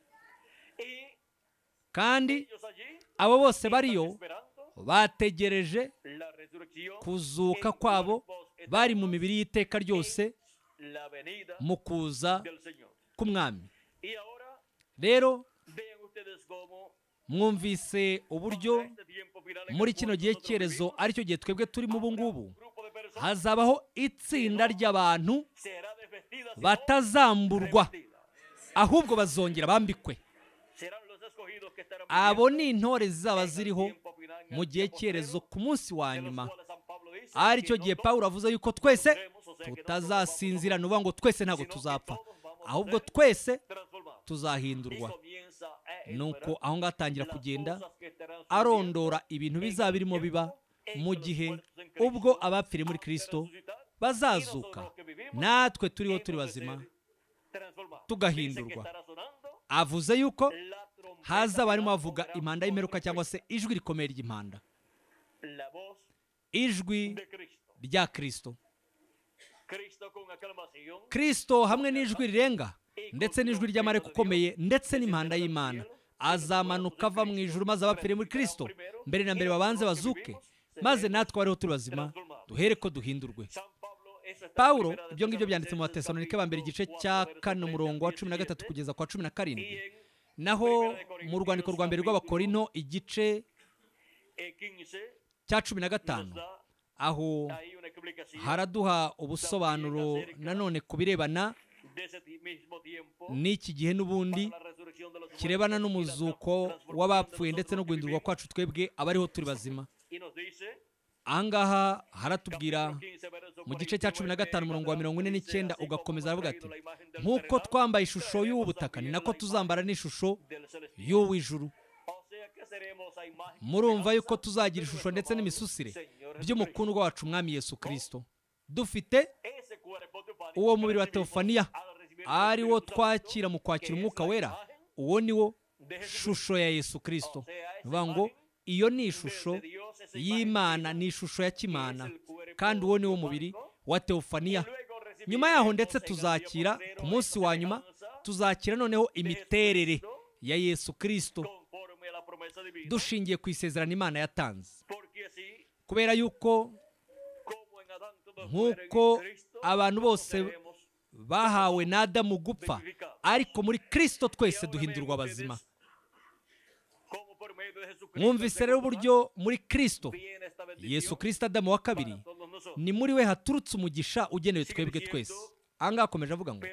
kandi abo bose bariyo bategereje kuzuka kwabo bari mu mibiri y'iteka ryose mu kuza k'umwami rero mwumvise uburyo muri kino gihe cyerezo aricyo gihe twebwe turimo ubu ngubu hazabaho itsinda ry'abantu batazamburwa ahubwo bazongera bambikwe abo ni intore zizaba ziriho mu gihe cyerezo ku munsi wa nyuma aricyo gihe paul avuze yuko twese tutazasinzira ni ngo twese ntabwo tuzapfa ahubwo twese tuzahindurwa nuko aho ngaho atangira kugenda arondora ibintu bizaba birimo biba mu gihe ubwo abapfiriye muri kirisito bazazuka natwe turiho turi bazima tugahindurwa avuze yuko haza abarimo avuga impanda y'imperuka cyangwa se ijwi rikomeye ry'impanda ijwi rya kirisito Kristo hamwe n'ijwi rirenga ndetse n'ijwi ry'amareko ukomeye ndetse n'impanda y'imana azamanuka ava mu ijuru maze abapfire muri Kristo mbere na mbere babanze bazuke maze natwe abariho turi bazima duhere ko duhindurwe paul ibyo ngibyo byanditse mu batesanonike ba mbere igice cya kane umurongo wa cumi na gatatu kugeza kwa cumi na karindwi naho mu rwandiko rwa mbere rw'abakorino igice cya cumi na gatanu aho haraduha ubusobanuro nanone ku birebana n'iki gihe n'ubundi kirebana n'umuzuko w'abapfuye ndetse no guhindurwa kwacu twebwe abariho turi bazima ahangaha haratubwira mu gice cya cumi na gatanu umurongo wa mirongo ine n'icyenda ugakomeza aravuga ati nk'uko twambaye ishusho y'ubutaka ni nako tuzambara n'ishusho y'uw'ijuru murumva yuko tuzagira ishusho ndetse n'imisusire by'umukundwa wacu umwami Yesu kirisito dufite uwo mubiri wa teofaniya ari wo twakira mu kwakira umwuka wera uwo ni wo shusho ya Yesu kirisito bivuga ngo iyo ni ishusho y'imana ni ishusho ya kimana kandi uwo ni wo mubiri wa teofaniya nyuma yaho ndetse tuzakira ku munsi wa nyuma tuzakira noneho imiterere ya Yesu kirisito dushingiye ku isezerano imana yatanze kubera yuko nk'uko abantu bose bahawe na adamu gupfa ariko muri kirisito twese duhindurwa abazima mwumvise rero uburyo muri kirisito yesu kirisito adamu wa kabiri ni muri we haturutse umugisha ugenewe twebwe twese ahangaha akomeje avuga ngo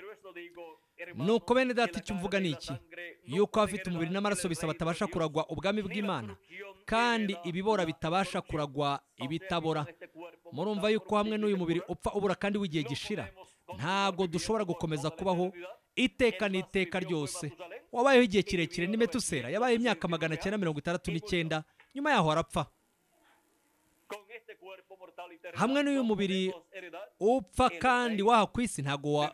nuko bene data icyo mvuga ni iki yuko abafite umubiri n'amaraso bisa batabasha kuragwa ubwami bw'imana kandi ibibora bitabasha kuragwa ibitabora murumva yuko hamwe n'uyu mubiri upfa ubura kandi w'igihe gishira ntabwo dushobora gukomeza kubaho iteka n'iteka ryose wabayeho igihe kirekire nimetusera yabaye imyaka magana cyenda mirongo itandatu n'icyenda nyuma yaho arapfa hamwe n'uyu mubiri upfa kandi waha ku isi ntabwo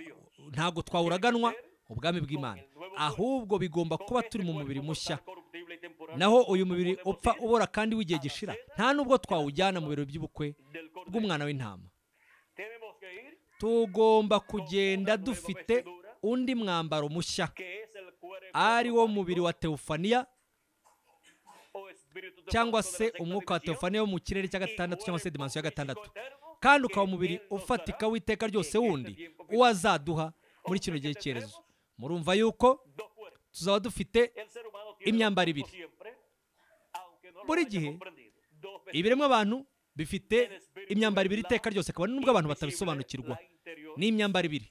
ntabwo twawuraganwa ubwami bw'imana ahubwo bigomba kuba turi mu mubiri mushya naho uyu mubiri upfa ubora kandi w'igihe gishira nta nubwo twawujyana mu biro by'ubukwe bw'umwana w'intama tugomba kugenda dufite undi mwambaro mushya ari wo mubiri wa teufaniya cyangwa se umwuka wa teufaniya wo mu kirere cya gatandatu cyangwa se dimansiyo ya gatandatu kandi ukaba umubiri ufatika w'iteka ryose wundi uwo muri kino gihe cyerezo murumva yuko tuzaba dufite imyambaro ibiri buri gihe ibiremwa abantu bifite imyambaro ibiri iteka ryose kabone n'ubwo abantu batabisobanukirwa ni ibiri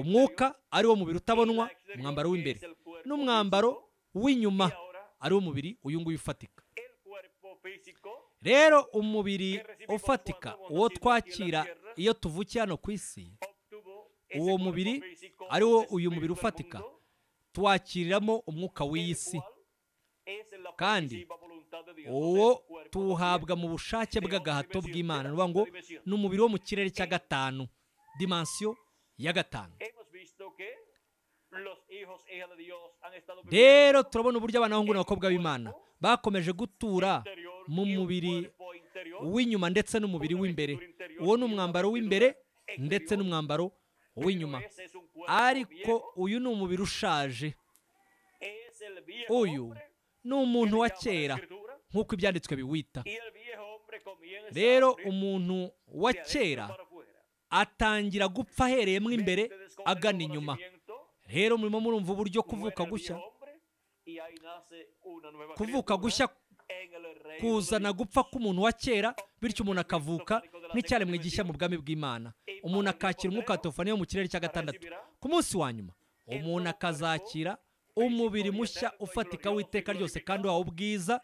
umwuka ari wo mubiri utabonwa umwambaro w'imbere n'umwambaro w'inyuma ari wo mubiri uyu nguyu ufatika rero umubiri ufatika uwo twakira iyo tuvukiye hano ku isi uwo mubiri ari wo uyu mubiri ufatika twakiriramo umwuka w'iyi kandi uwo tuwuhabwa mu bushake bw'agahato bw'imana ni ngo ni umubiri wo mu kirere cya gatanu dimansiyo ya gatanu rero turabona uburyo abana n'abakobwa b'imana bakomeje gutura mu mubiri w'inyuma ndetse n'umubiri w'imbere uwo ni umwambaro w'imbere ndetse n'umwambaro w'inyuma ariko uyu ni umubiri ushaje uyu ni umuntu wa kera nk'uko ibyanditswe biwita rero umuntu wa kera atangira gupfa ahereyemo imbere agana inyuma rero murimo murumva uburyo kuvuka gushya kuvuka gushya kuzana gupfa k'umuntu wa kera bityo umuntu akavuka nk'icyaremwe gishya mu bwami bw'imana umuntu akakira umwuka wa tofani mu kirere cya gatandatu ku munsi wa nyuma umuntu akazakira umubiri mushya ufatika w'iteka ryose kandi wawe ubwiza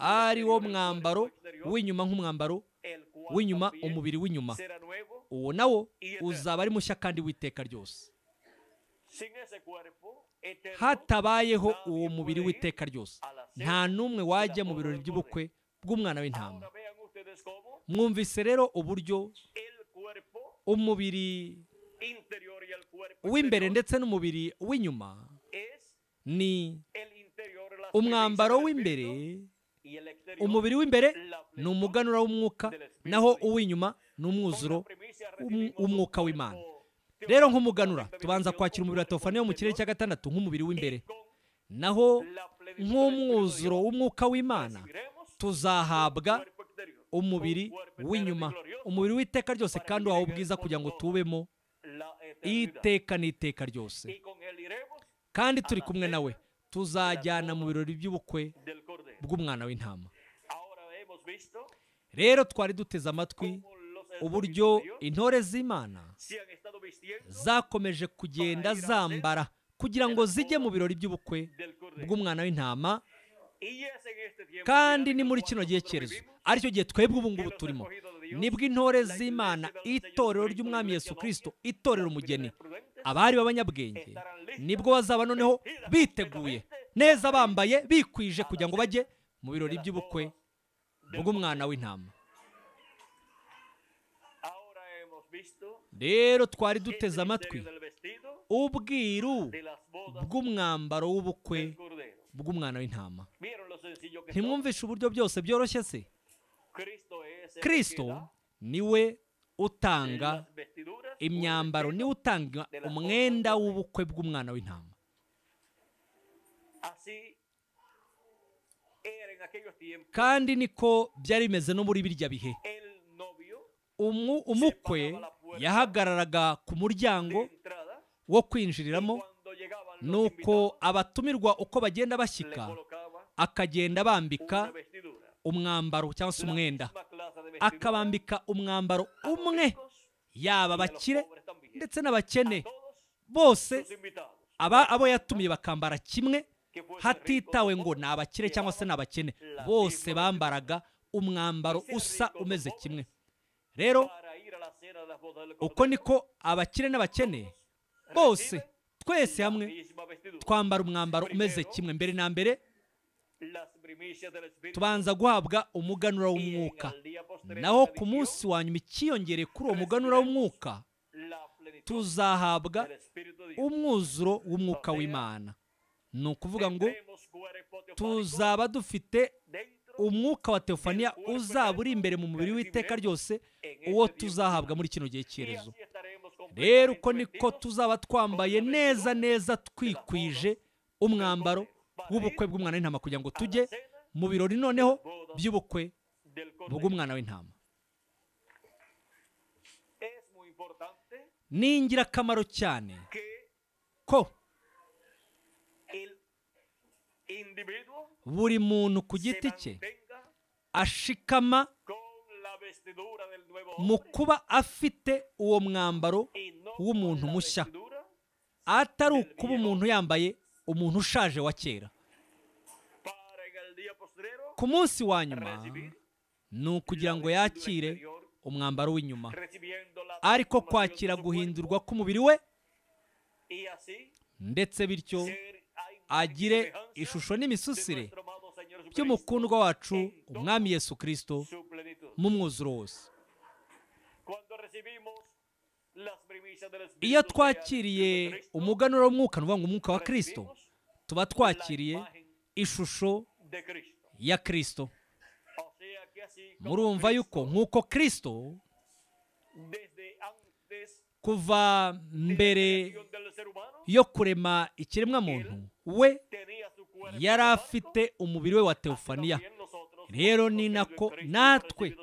ari wo mwambaro w'inyuma nk'umwambaro w'inyuma umubiri w'inyuma uwo nawo uzaba ari mushya kandi w'iteka ryose hatabayeho uwo mubiri w'iteka ryose nta n'umwe wajya mu birori by'ubukwe bw'umwana w'intama mwumvise rero uburyo umubiri w'imbere ndetse n'umubiri w'inyuma ni umwambaro w'imbere umubiri w'imbere ni umuganura w'umwuka naho uw'inyuma ni umwuzuro w'umwuka um w'imana rero nk'umuganura tubanza kwakira umubiri wa tofani yo mu kirere cya gatandatu nk'umubiri w'imbere naho nk'umwuzuro w'umwuka w'imana tuzahabwa umubiri w'inyuma umubiri w'iteka ryose kandi wawe ubwiza kugira ngo tubemo iteka n'iteka ryose kandi turi kumwe nawe tuzajyana mu birori by'ubukwe bw'umwana w'intama rero twari duteze amatwi uburyo intore z'imana zakomeje kugenda zambara kugira ngo zijye mu birori by'ubukwe bw'umwana w'intama kandi ni muri kino gihe cyerezo aricyo gihe twebwe ubu ngubu turimo nibwo intore z'imana itorero ry'umwami Yesu kirisito itorero umugeni abari b'abanyabwenge nibwo bazaba noneho biteguye neza bambaye bikwije kugira ngo bajye mu birori by'ubukwe bw'umwana w'intama rero twari duteze amatwi ubwiru bw'umwambaro w'ubukwe bw'umwana w'intama ntimwumvishe uburyo byose byoroshye se kirisito we utanga imyambaro niwe utanga umwenda w'ubukwe bw'umwana w'intama kandi niko byari bimeze no muri birya bihe umukwe yahagararaga ku muryango wo kwinjiriramo nuko abatumirwa uko bagenda bashyika akagenda bambika umwambaro cyangwa se umwenda akabambika umwambaro umwe yaba abakire ndetse n'abakene bose aba abo yatumiye bakambara kimwe hatitawe ngo ni abakire cyangwa se ni abakene bose bambaraga umwambaro usa umeze kimwe rero uko niko abakire n'abakene bose twese hamwe twambara umwambaro umeze kimwe mbere na mbere tubanza guhabwa umuganura w'umwuka naho ku munsi wa nyuma ikiyongere kuri uwo muganura w'umwuka tuzahabwa umwuzuro w'umwuka w'imana ni ukuvuga ngo tuzaba dufite umwuka wa teofaniya uzaba uri imbere mu mubiri w'iteka ryose uwo tuzahabwa muri kino gihe cyerezo rero uko niko tuzaba twambaye neza neza twikwije umwambaro w'ubukwe bw'umwana w'intama kugira ngo tujye mu birori noneho by'ubukwe bw'umwana w'intama ni ingirakamaro cyane ko buri muntu ku giti cye ashikama mu kuba afite uwo mwambaro w'umuntu mushya atari ukuba umuntu yambaye umuntu ushaje wa kera ku munsi wa nyuma ni ukugira ngo yakire umwambaro w'inyuma ariko kwakira guhindurwa k'umubiri we ndetse bityo agire ishusho n'imisusire by'umukundwa wacu umwami yesu Kristo mu mwuzuro wose iyo twakiriye umuganura w'umwuka ni ngo umwuka wa Kristo tuba twakiriye ishusho ya Kristo murumva yuko nk'uko Kristo kuva mbere yo kurema ikiremwa muntu we yari afite umubiri we wa teofaniya rero ni nako natwe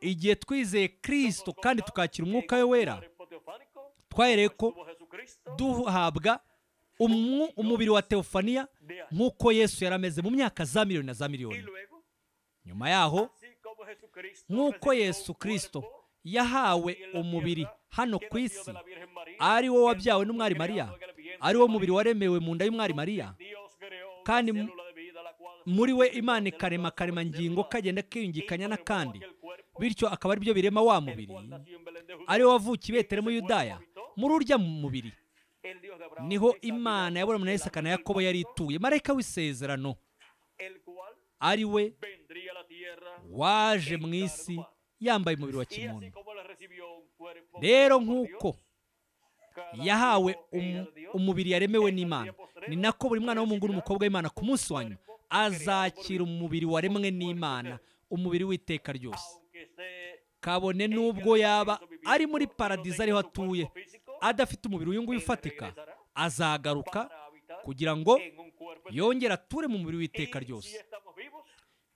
igihe twizeye kirisito kandi tukakira umwuka we wera twahereye ko duhabwa umubiri wa teofaniya nk'uko yesu yari ameze mu myaka za miliyoni na za miliyoni nyuma yaho nk'uko yesu kirisito yahawe umubiri hano ku isi ari wo wabyawe n'umwari mariya ari wo mubiri waremewe mu nda y'umwari mariya kandi muri we imana ikarema ngingo kagenda kiyungikanya n'akandi bityo akaba aribyo birema wa mubiri ari we wo wavukiye beteremo yudaya muri urya mubiri niho imana yabonamo na yakobo yari ituye marayika w'isezerano ari we waje mu isi yambaye umubiri wa kimuntu rero nk'uko yahawe umubiri yaremewe n'imana ni nako buri mwana w'umuhungu n'umukobwa w'imana ku munsi wa nyuma azakira umubiri waremwe n'imana umubiri w'iteka ryose kabone n'ubwo yaba ari muri paradizo ariho atuye adafite umubiri uyu nguyu ufatika azagaruka kugira ngo yongere ature mu mubiri w'iteka ryose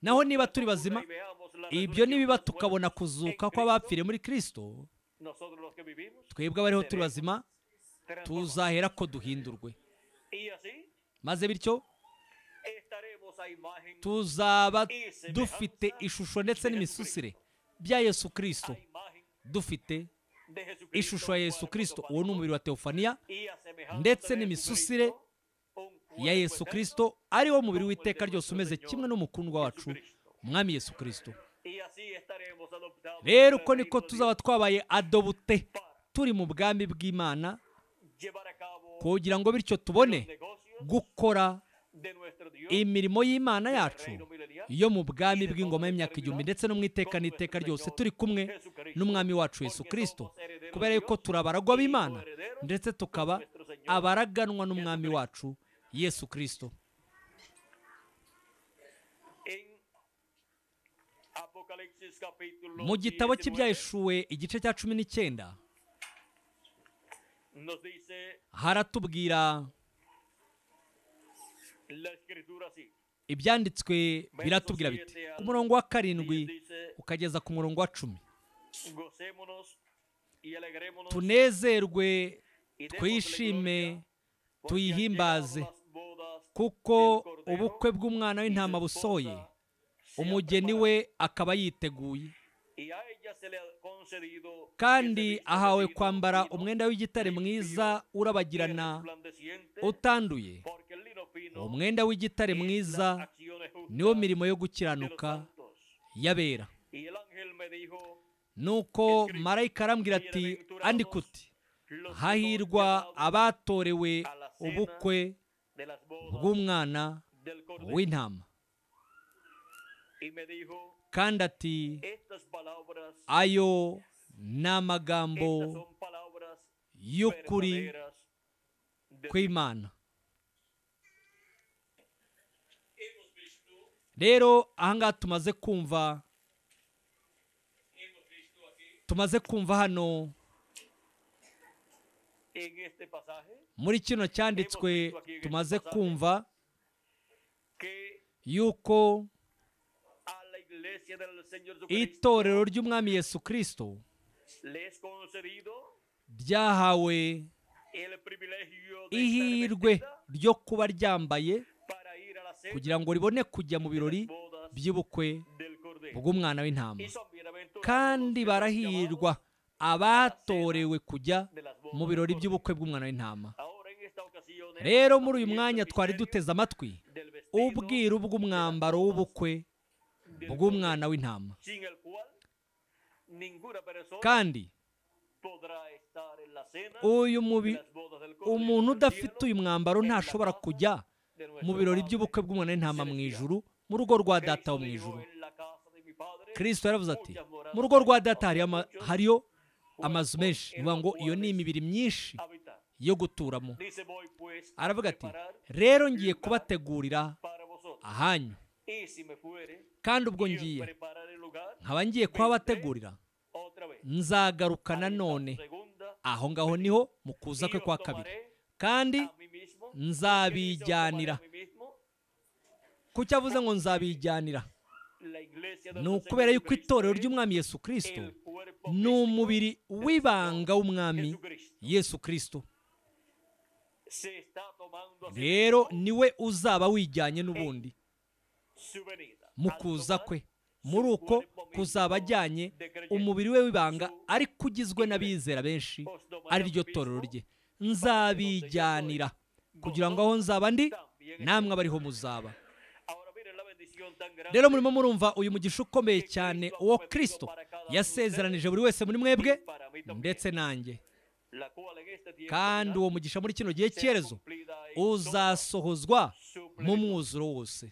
naho niba turi bazima ibyo nibiba tukabona kuzuka kw'abapfiriye muri Kristo twebwe abariho turi bazima tuzahera ko duhindurwe maze bityo tuzaba dufite ishusho ndetse n'imisusire bya yesu Kristo dufite ishusho ya yesu Kristo uwo ni umubiri wa teofaniya ndetse n'imisusire ya yesu kirisito ari wo mubiri w'iteka ryose umeze kimwe n'umukundwa wacu umwami yesu kirisito rero uko niko tuzaba twabaye adobute turi mu bwami bw'imana kugira ngo bityo tubone gukora imirimo y'imana yacu yo mu bwami bw'ingoma y'imyaka igihumbi ndetse no mu iteka n'iteka ryose turi kumwe n'umwami wacu yesu kirisito kubera yuko turi abaragwa b'imana ndetse tukaba abaraganwa n'umwami wacu Yesu Kristo mu gitabo cy'ibyayishuwe igice cya cumi n'icyenda haratubwira ibyanditswe biratubwira biti ku murongo wa karindwi ukageza ku murongo wa cumi tunezerwe twishime tuyihimbaze kuko ubukwe bw'umwana w'intama busoye umugeni we akaba yiteguye kandi ahawe kwambara umwenda w'igitare mwiza urabagirana utanduye umwenda w'igitare mwiza niwo mirimo yo gukiranuka y'abera nuko marayika arambwira ati andikuti hahirwa abatorewe ubukwe bw'umwana w'intama kandi ati ayo ni amagambo y'ukuri kw'imana rero ahangaha tumaze kumva tumaze kumva hano muri kino cyanditswe tumaze kumva yuko itorero ry'umwami yesu kirisito ryahawe ihirwe ryo kuba ryambaye kugira ngo ribone kujya mu birori by'ubukwe bw'umwana w'intama kandi barahirwa abatorewe kujya mu birori by'ubukwe bw'umwana w'intama rero muri uyu mwanya twari duteze amatwi ubwiru bw'umwambaro w'ubukwe bw'umwana w'intama kandi uyu mubi umuntu udafite uyu mwambaro ntashobora kujya mu birori by'ubukwe bw'umwana w'intama mu ijuru mu rugo rwa data wo mu ijuru kirisito yaravuze ati mu rugo rwa data hariyo amazu menshi ni ngo iyo ni imibiri myinshi yo guturamo aravuga ati rero ngiye kubategurira ahanyu kandi ubwo ngiye nkaba ngiye kuhabategurira nzagaruka nanone aho ngaho niho mu kuza kwe kwa kabiri kandi nzabijyanira kuki avuze ngo nzabijyanira ni ukubera yuko itorero ry'umwami Yesu kirisito ni umubiri w'ibanga w'umwami yesu kirisito rero niwe uzaba wijyanye n'ubundi mu kuza kwe muri uko kuzaba ajyanye umubiri we w'ibanga ari kugizwe n'abizera benshi ariryo torero rye nzabijyanira kugira ngo aho nzaba ndi namwe abariho muzaba rero murimo murumva uyu mugisha ukomeye cyane uwo Kristo yasezeranije buri wese muri mwebwe ndetse nanjye kandi uwo mugisha muri kino gihe cyerezo uzasohozwa mu mwuzuro wose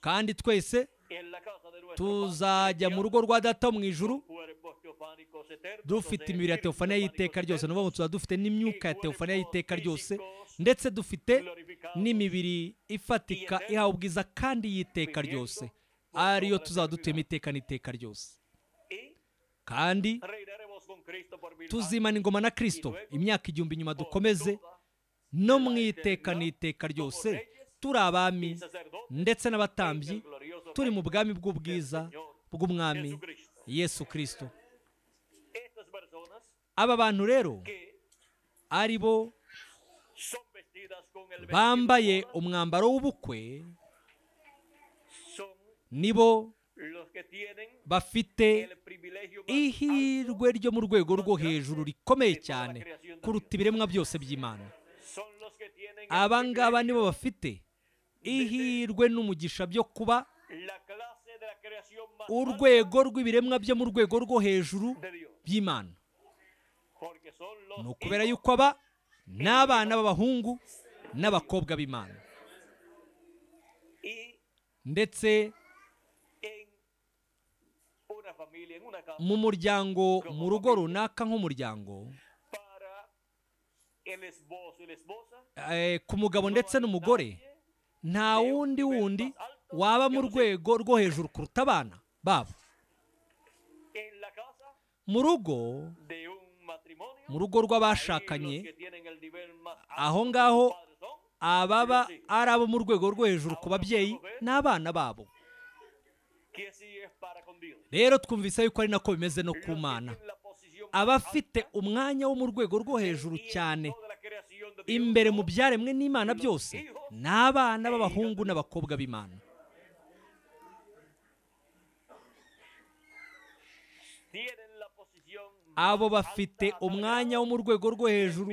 kandi twese tuzajya mu rugo rwa data mu ijuru dufite imibiri ya teofaniya y'iteka ryose ni ukuvuga tuba dufite n'imyuka ya teofaniya y'iteka ryose ndetse dufite n'imibiri ifatika ihawe ubwiza kandi y'iteka ryose ariyo tuzaba dutuyemo iteka n'iteka ryose kandi tuzimana ingoma na kirisito imyaka igihumbi inyuma dukomeze no mu iteka n'iteka ryose turi abami ndetse n'abatambyi turi mu bwami bw'ubwiza bw'umwami yesu kirisito aba bantu rero ari bo bambaye umwambaro w'ubukwe nibo bafite ihirwe ryo mu rwego rwo hejuru rikomeye cyane kuruta ibiremwa byose by'imana aba ngaba nibo bafite ihirwe n'umugisha byo kuba urwego rw'ibiremwa byo mu rwego rwo hejuru by'imana ni ukubera yuko aba ni abana b'abahungu n'abakobwa b'imana eh, ndetse eh, mu muryango mu rugo runaka nk'umuryango eh, ku mugabo ndetse n'umugore nta wundi wundi waba mu rwego rwo hejuru kuruta abana babo mu rugo mu rugo rw'abashakanye aho ngaho ababa ari abo mu rwego rwo hejuru ku babyeyi n'abana babo rero twumvise yuko ari nako bimeze no ku mana abafite umwanya wo mu rwego rwo hejuru cyane imbere mu byaremwe n'imana byose ni abana b'abahungu n'abakobwa b'imana abo bafite umwanya wo mu rwego rwo hejuru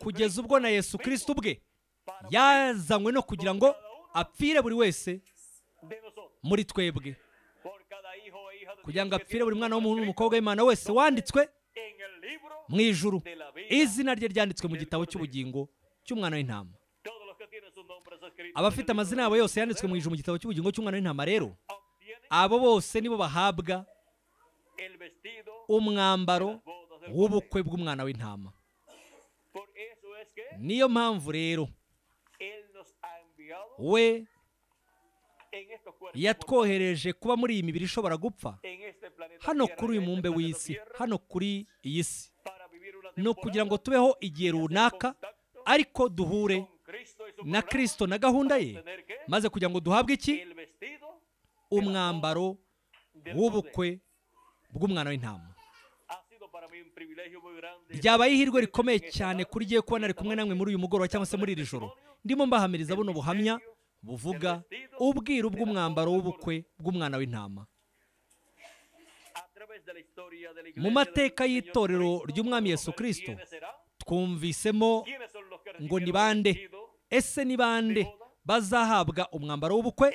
kugeza ubwo na yesu kirisita ubwe yazanywe no kugira ngo apfire buri wese muri twebwe kugira ngo apfire buri mwana w'umuntu n'umukobwa w'imana wese wanditswe mu ijuru izina rye ryanditswe mu gitabo cy'ubugingo cy'umwana w'intama abafite amazina yabo yose yanditswe mu ijuru mu gitabo cy'ubugingo cy'umwana w'intama rero abo bose nibo bahabwa umwambaro w'ubukwe bw'umwana w'intama niyo mpamvu rero we yatwohereje kuba muri iyi mibiri ishobora gupfa hano kuri uyu mumbe w'isi hano kuri iyi si ni ukugira ngo tubeho igihe runaka ariko duhure na kirisito na gahunda ye maze kugira ngo duhabwe iki umwambaro w'ubukwe bw'umwana w'intama ryabaye ihirwe rikomeye cyane kuri gihe kuba nari kumwe namwe muri uyu mugoroba cyangwa se muri iri joro ndimo mbahamiriza buno buhamya buvuga ubwiru bw'umwambaro w'ubukwe bw'umwana w'intama mu mateka y'itorero ry'umwami Yesu kirisito twumvisemo ngo ni bande ese ni bande bazahabwa umwambaro w'ubukwe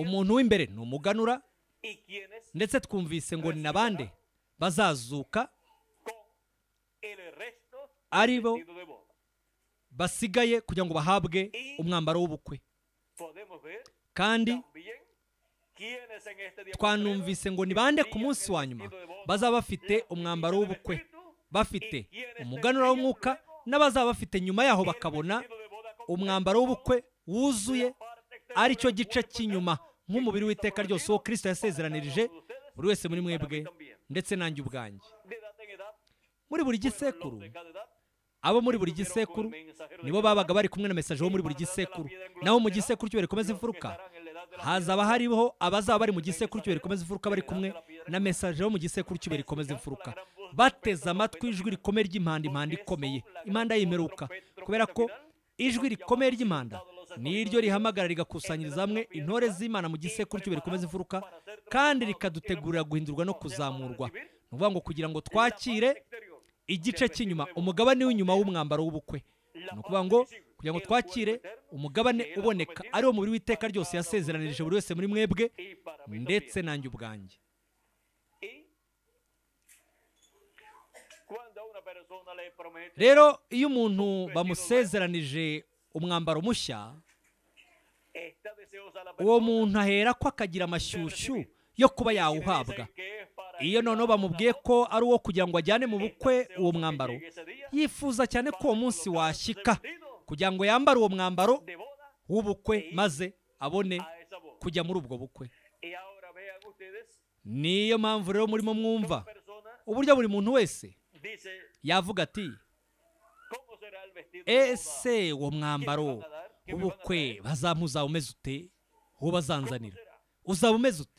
umuntu w'imbere ni umuganura ndetse twumvise ngo ni na bande bazazuka ari bo basigaye kugira ngo bahabwe umwambaro w'ubukwe kandi twanumvise ngo ni bande ku munsi wa nyuma bazaba bafite umwambaro w'ubukwe bafite umuganura w'umwuka n'abazaba bafite nyuma yaho bakabona umwambaro w'ubukwe wuzuye ari cyo gice cy'inyuma nk'umubiri w'iteka ryose uwo kirisita yasezeranirije buri wese muri mwebwe ndetse nanjye ubwanjye muri buri gisekuru abo muri buri gisekuru nibo babaga bari kumwe na mesaje wo muri buri gisekuru naho mu gisekuru cy'ibere rikomeza imfuruka hazaba hariho abazaba bari mu gisekuru cy'ibere rikomeza imfuruka bari kumwe na mesaje wo mu gisekuru cy'ibere rikomeza imfuruka bateze amatwi ijwi rikomeye ry'impanda impanda ikomeye impanda yimeruka kubera ko ijwi rikomeye ry'impanda ni ryo rihamagara rigakusanyiriza hamwe intore z'imana mu gisekuru cy'ibere rikomeza imfuruka kandi rikadutegurira guhindurwa no kuzamurwa ni ukuvuga ngo kugira ngo twakire igice cy'inyuma umugabane w'inyuma w'umwambaro w'ubukwe ni ukuvuga ngo kugira ngo twakire umugabane uboneka ari wo mubiri w'iteka ryose yasezeranije buri wese muri mwebwe ndetse nanjye ubwanjye rero iyo umuntu bamusezeranije umwambaro mushya uwo muntu ahera ko akagira amashyushyu yo kuba yawuhabwa iyo noneho bamubwiye ko ari uwo kugira ngo ajyane mu bukwe uwo mwambaro yifuza cyane ko uwo munsi washyika kugira ngo yambare uwo mwambaro w'ubukwe maze abone kujya muri ubwo bukwe niyo mpamvu rero murimo mwumva uburyo buri muntu wese yavuga ati ese uwo mwambaro w'ubukwe bazamuza umeze ute uwo bazanzanira uzaba umeze ute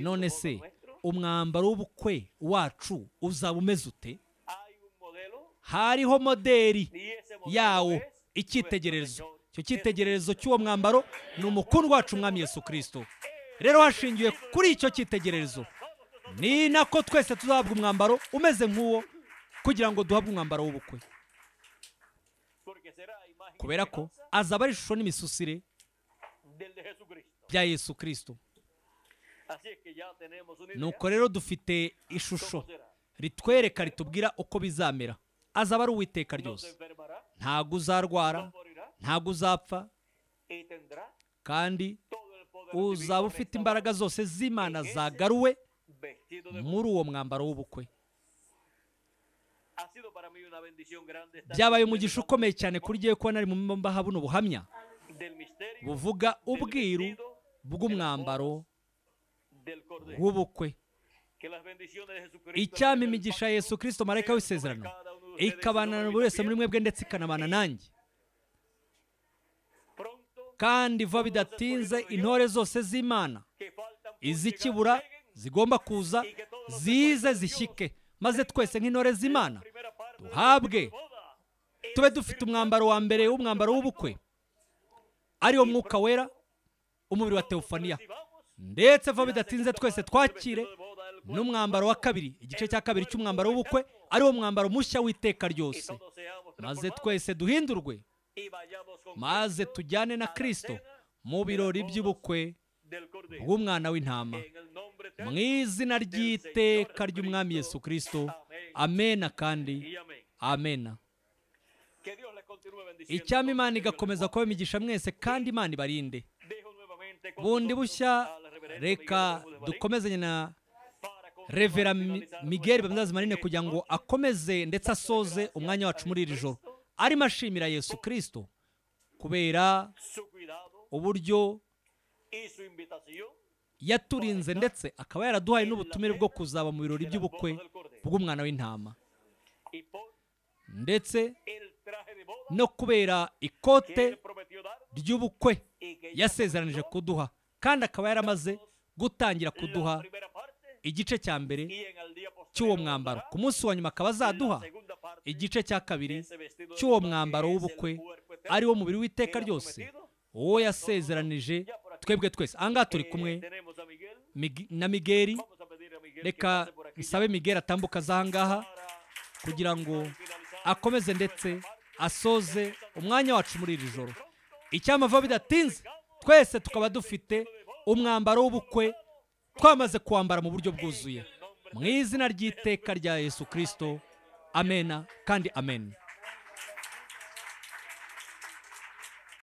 none se umwambaro w'ubukwe wacu uzaba umeze ute hariho moderi yawo icyitegererezo icyo cyitegererezo cy'uwo mwambaro ni umukundwa wacu umwami Yesu kirisito rero hashingiwe kuri icyo cyitegererezo ni nako twese tuzahabwa umwambaro umeze nk'uwo kugira ngo duhabwe umwambaro w'ubukwe kubera ko azaba ari ishusho n'imisusire bya yesu kirisito nuko rero dufite ishusho ritwereka ritubwira uko bizamera azaba ari uwiteka ryose ntabwo uzarwara ntabwo uzapfa kandi uzaba ufite imbaraga zose z'imana zagaruwe muri uwo mwambaro w'ubukwe byabaye umugisha ukomeye cyane kuri gihe ko nari mu mbaha buno buvuga ubwiru bw'umwambaro w'ubukwe icyama imigisha yesu kirisito marayika w'isezerano ikabanana buri wese muri mwebwe ndetse ikanabana nanjye kandi vuba bidatinze intore zose z'imana izikibura zigomba kuza zize zishyike maze twese nk'intore z'imana duhabwe tube dufite umwambaro wa mbere w'umwambaro w'ubukwe ariwo mwuka wera umubiri wa teofaniya ndetse vuba bidatinze twese twakire n'umwambaro wa kabiri igice cya kabiri cy'umwambaro w'ubukwe ariwo mwambaro mushya w'iteka ryose maze twese duhindurwe maze tujyane na kirisito mu birori by'ubukwe bw'umwana w'intama mu izina ry'iteka ry'umwami Yesu kirisito amena kandi amena icyama igakomeza kuba imigisha mwese kandi imana ibarinde bundi bushya reka dukomezanye na revera miguel bamaze manini kugira ngo akomeze ndetse asoze umwanya wacu muri iri joro arimo ashimira yesu kirisito kubera uburyo e yaturinze ndetse akaba yaraduhaye e n'ubutumire bwo kuzaba mu birori by'ubukwe bw'umwana w'intama e ndetse no kubera ikote ry'ubukwe yasezeranije kuduha kandi akaba yaramaze gutangira kuduha igice cya mbere cy'uwo mwambaro ku munsi wa nyuma akaba azaduha igice cya kabiri cy'uwo mwambaro w'ubukwe ariwo mubiri w'iteka ryose uwo yasezeranije twebwe twese ahangaha turi kumwe na migeri reka nsabe migeri atambuka aza ahangaha kugira ngo akomeze ndetse asoze umwanya wacu muri iri joro icyamava bidatinze twese tukaba dufite umwambaro w'ubukwe twamaze kwambara mu buryo bwuzuye mu izina ry'iteka rya yesu kirisito amena kandi amen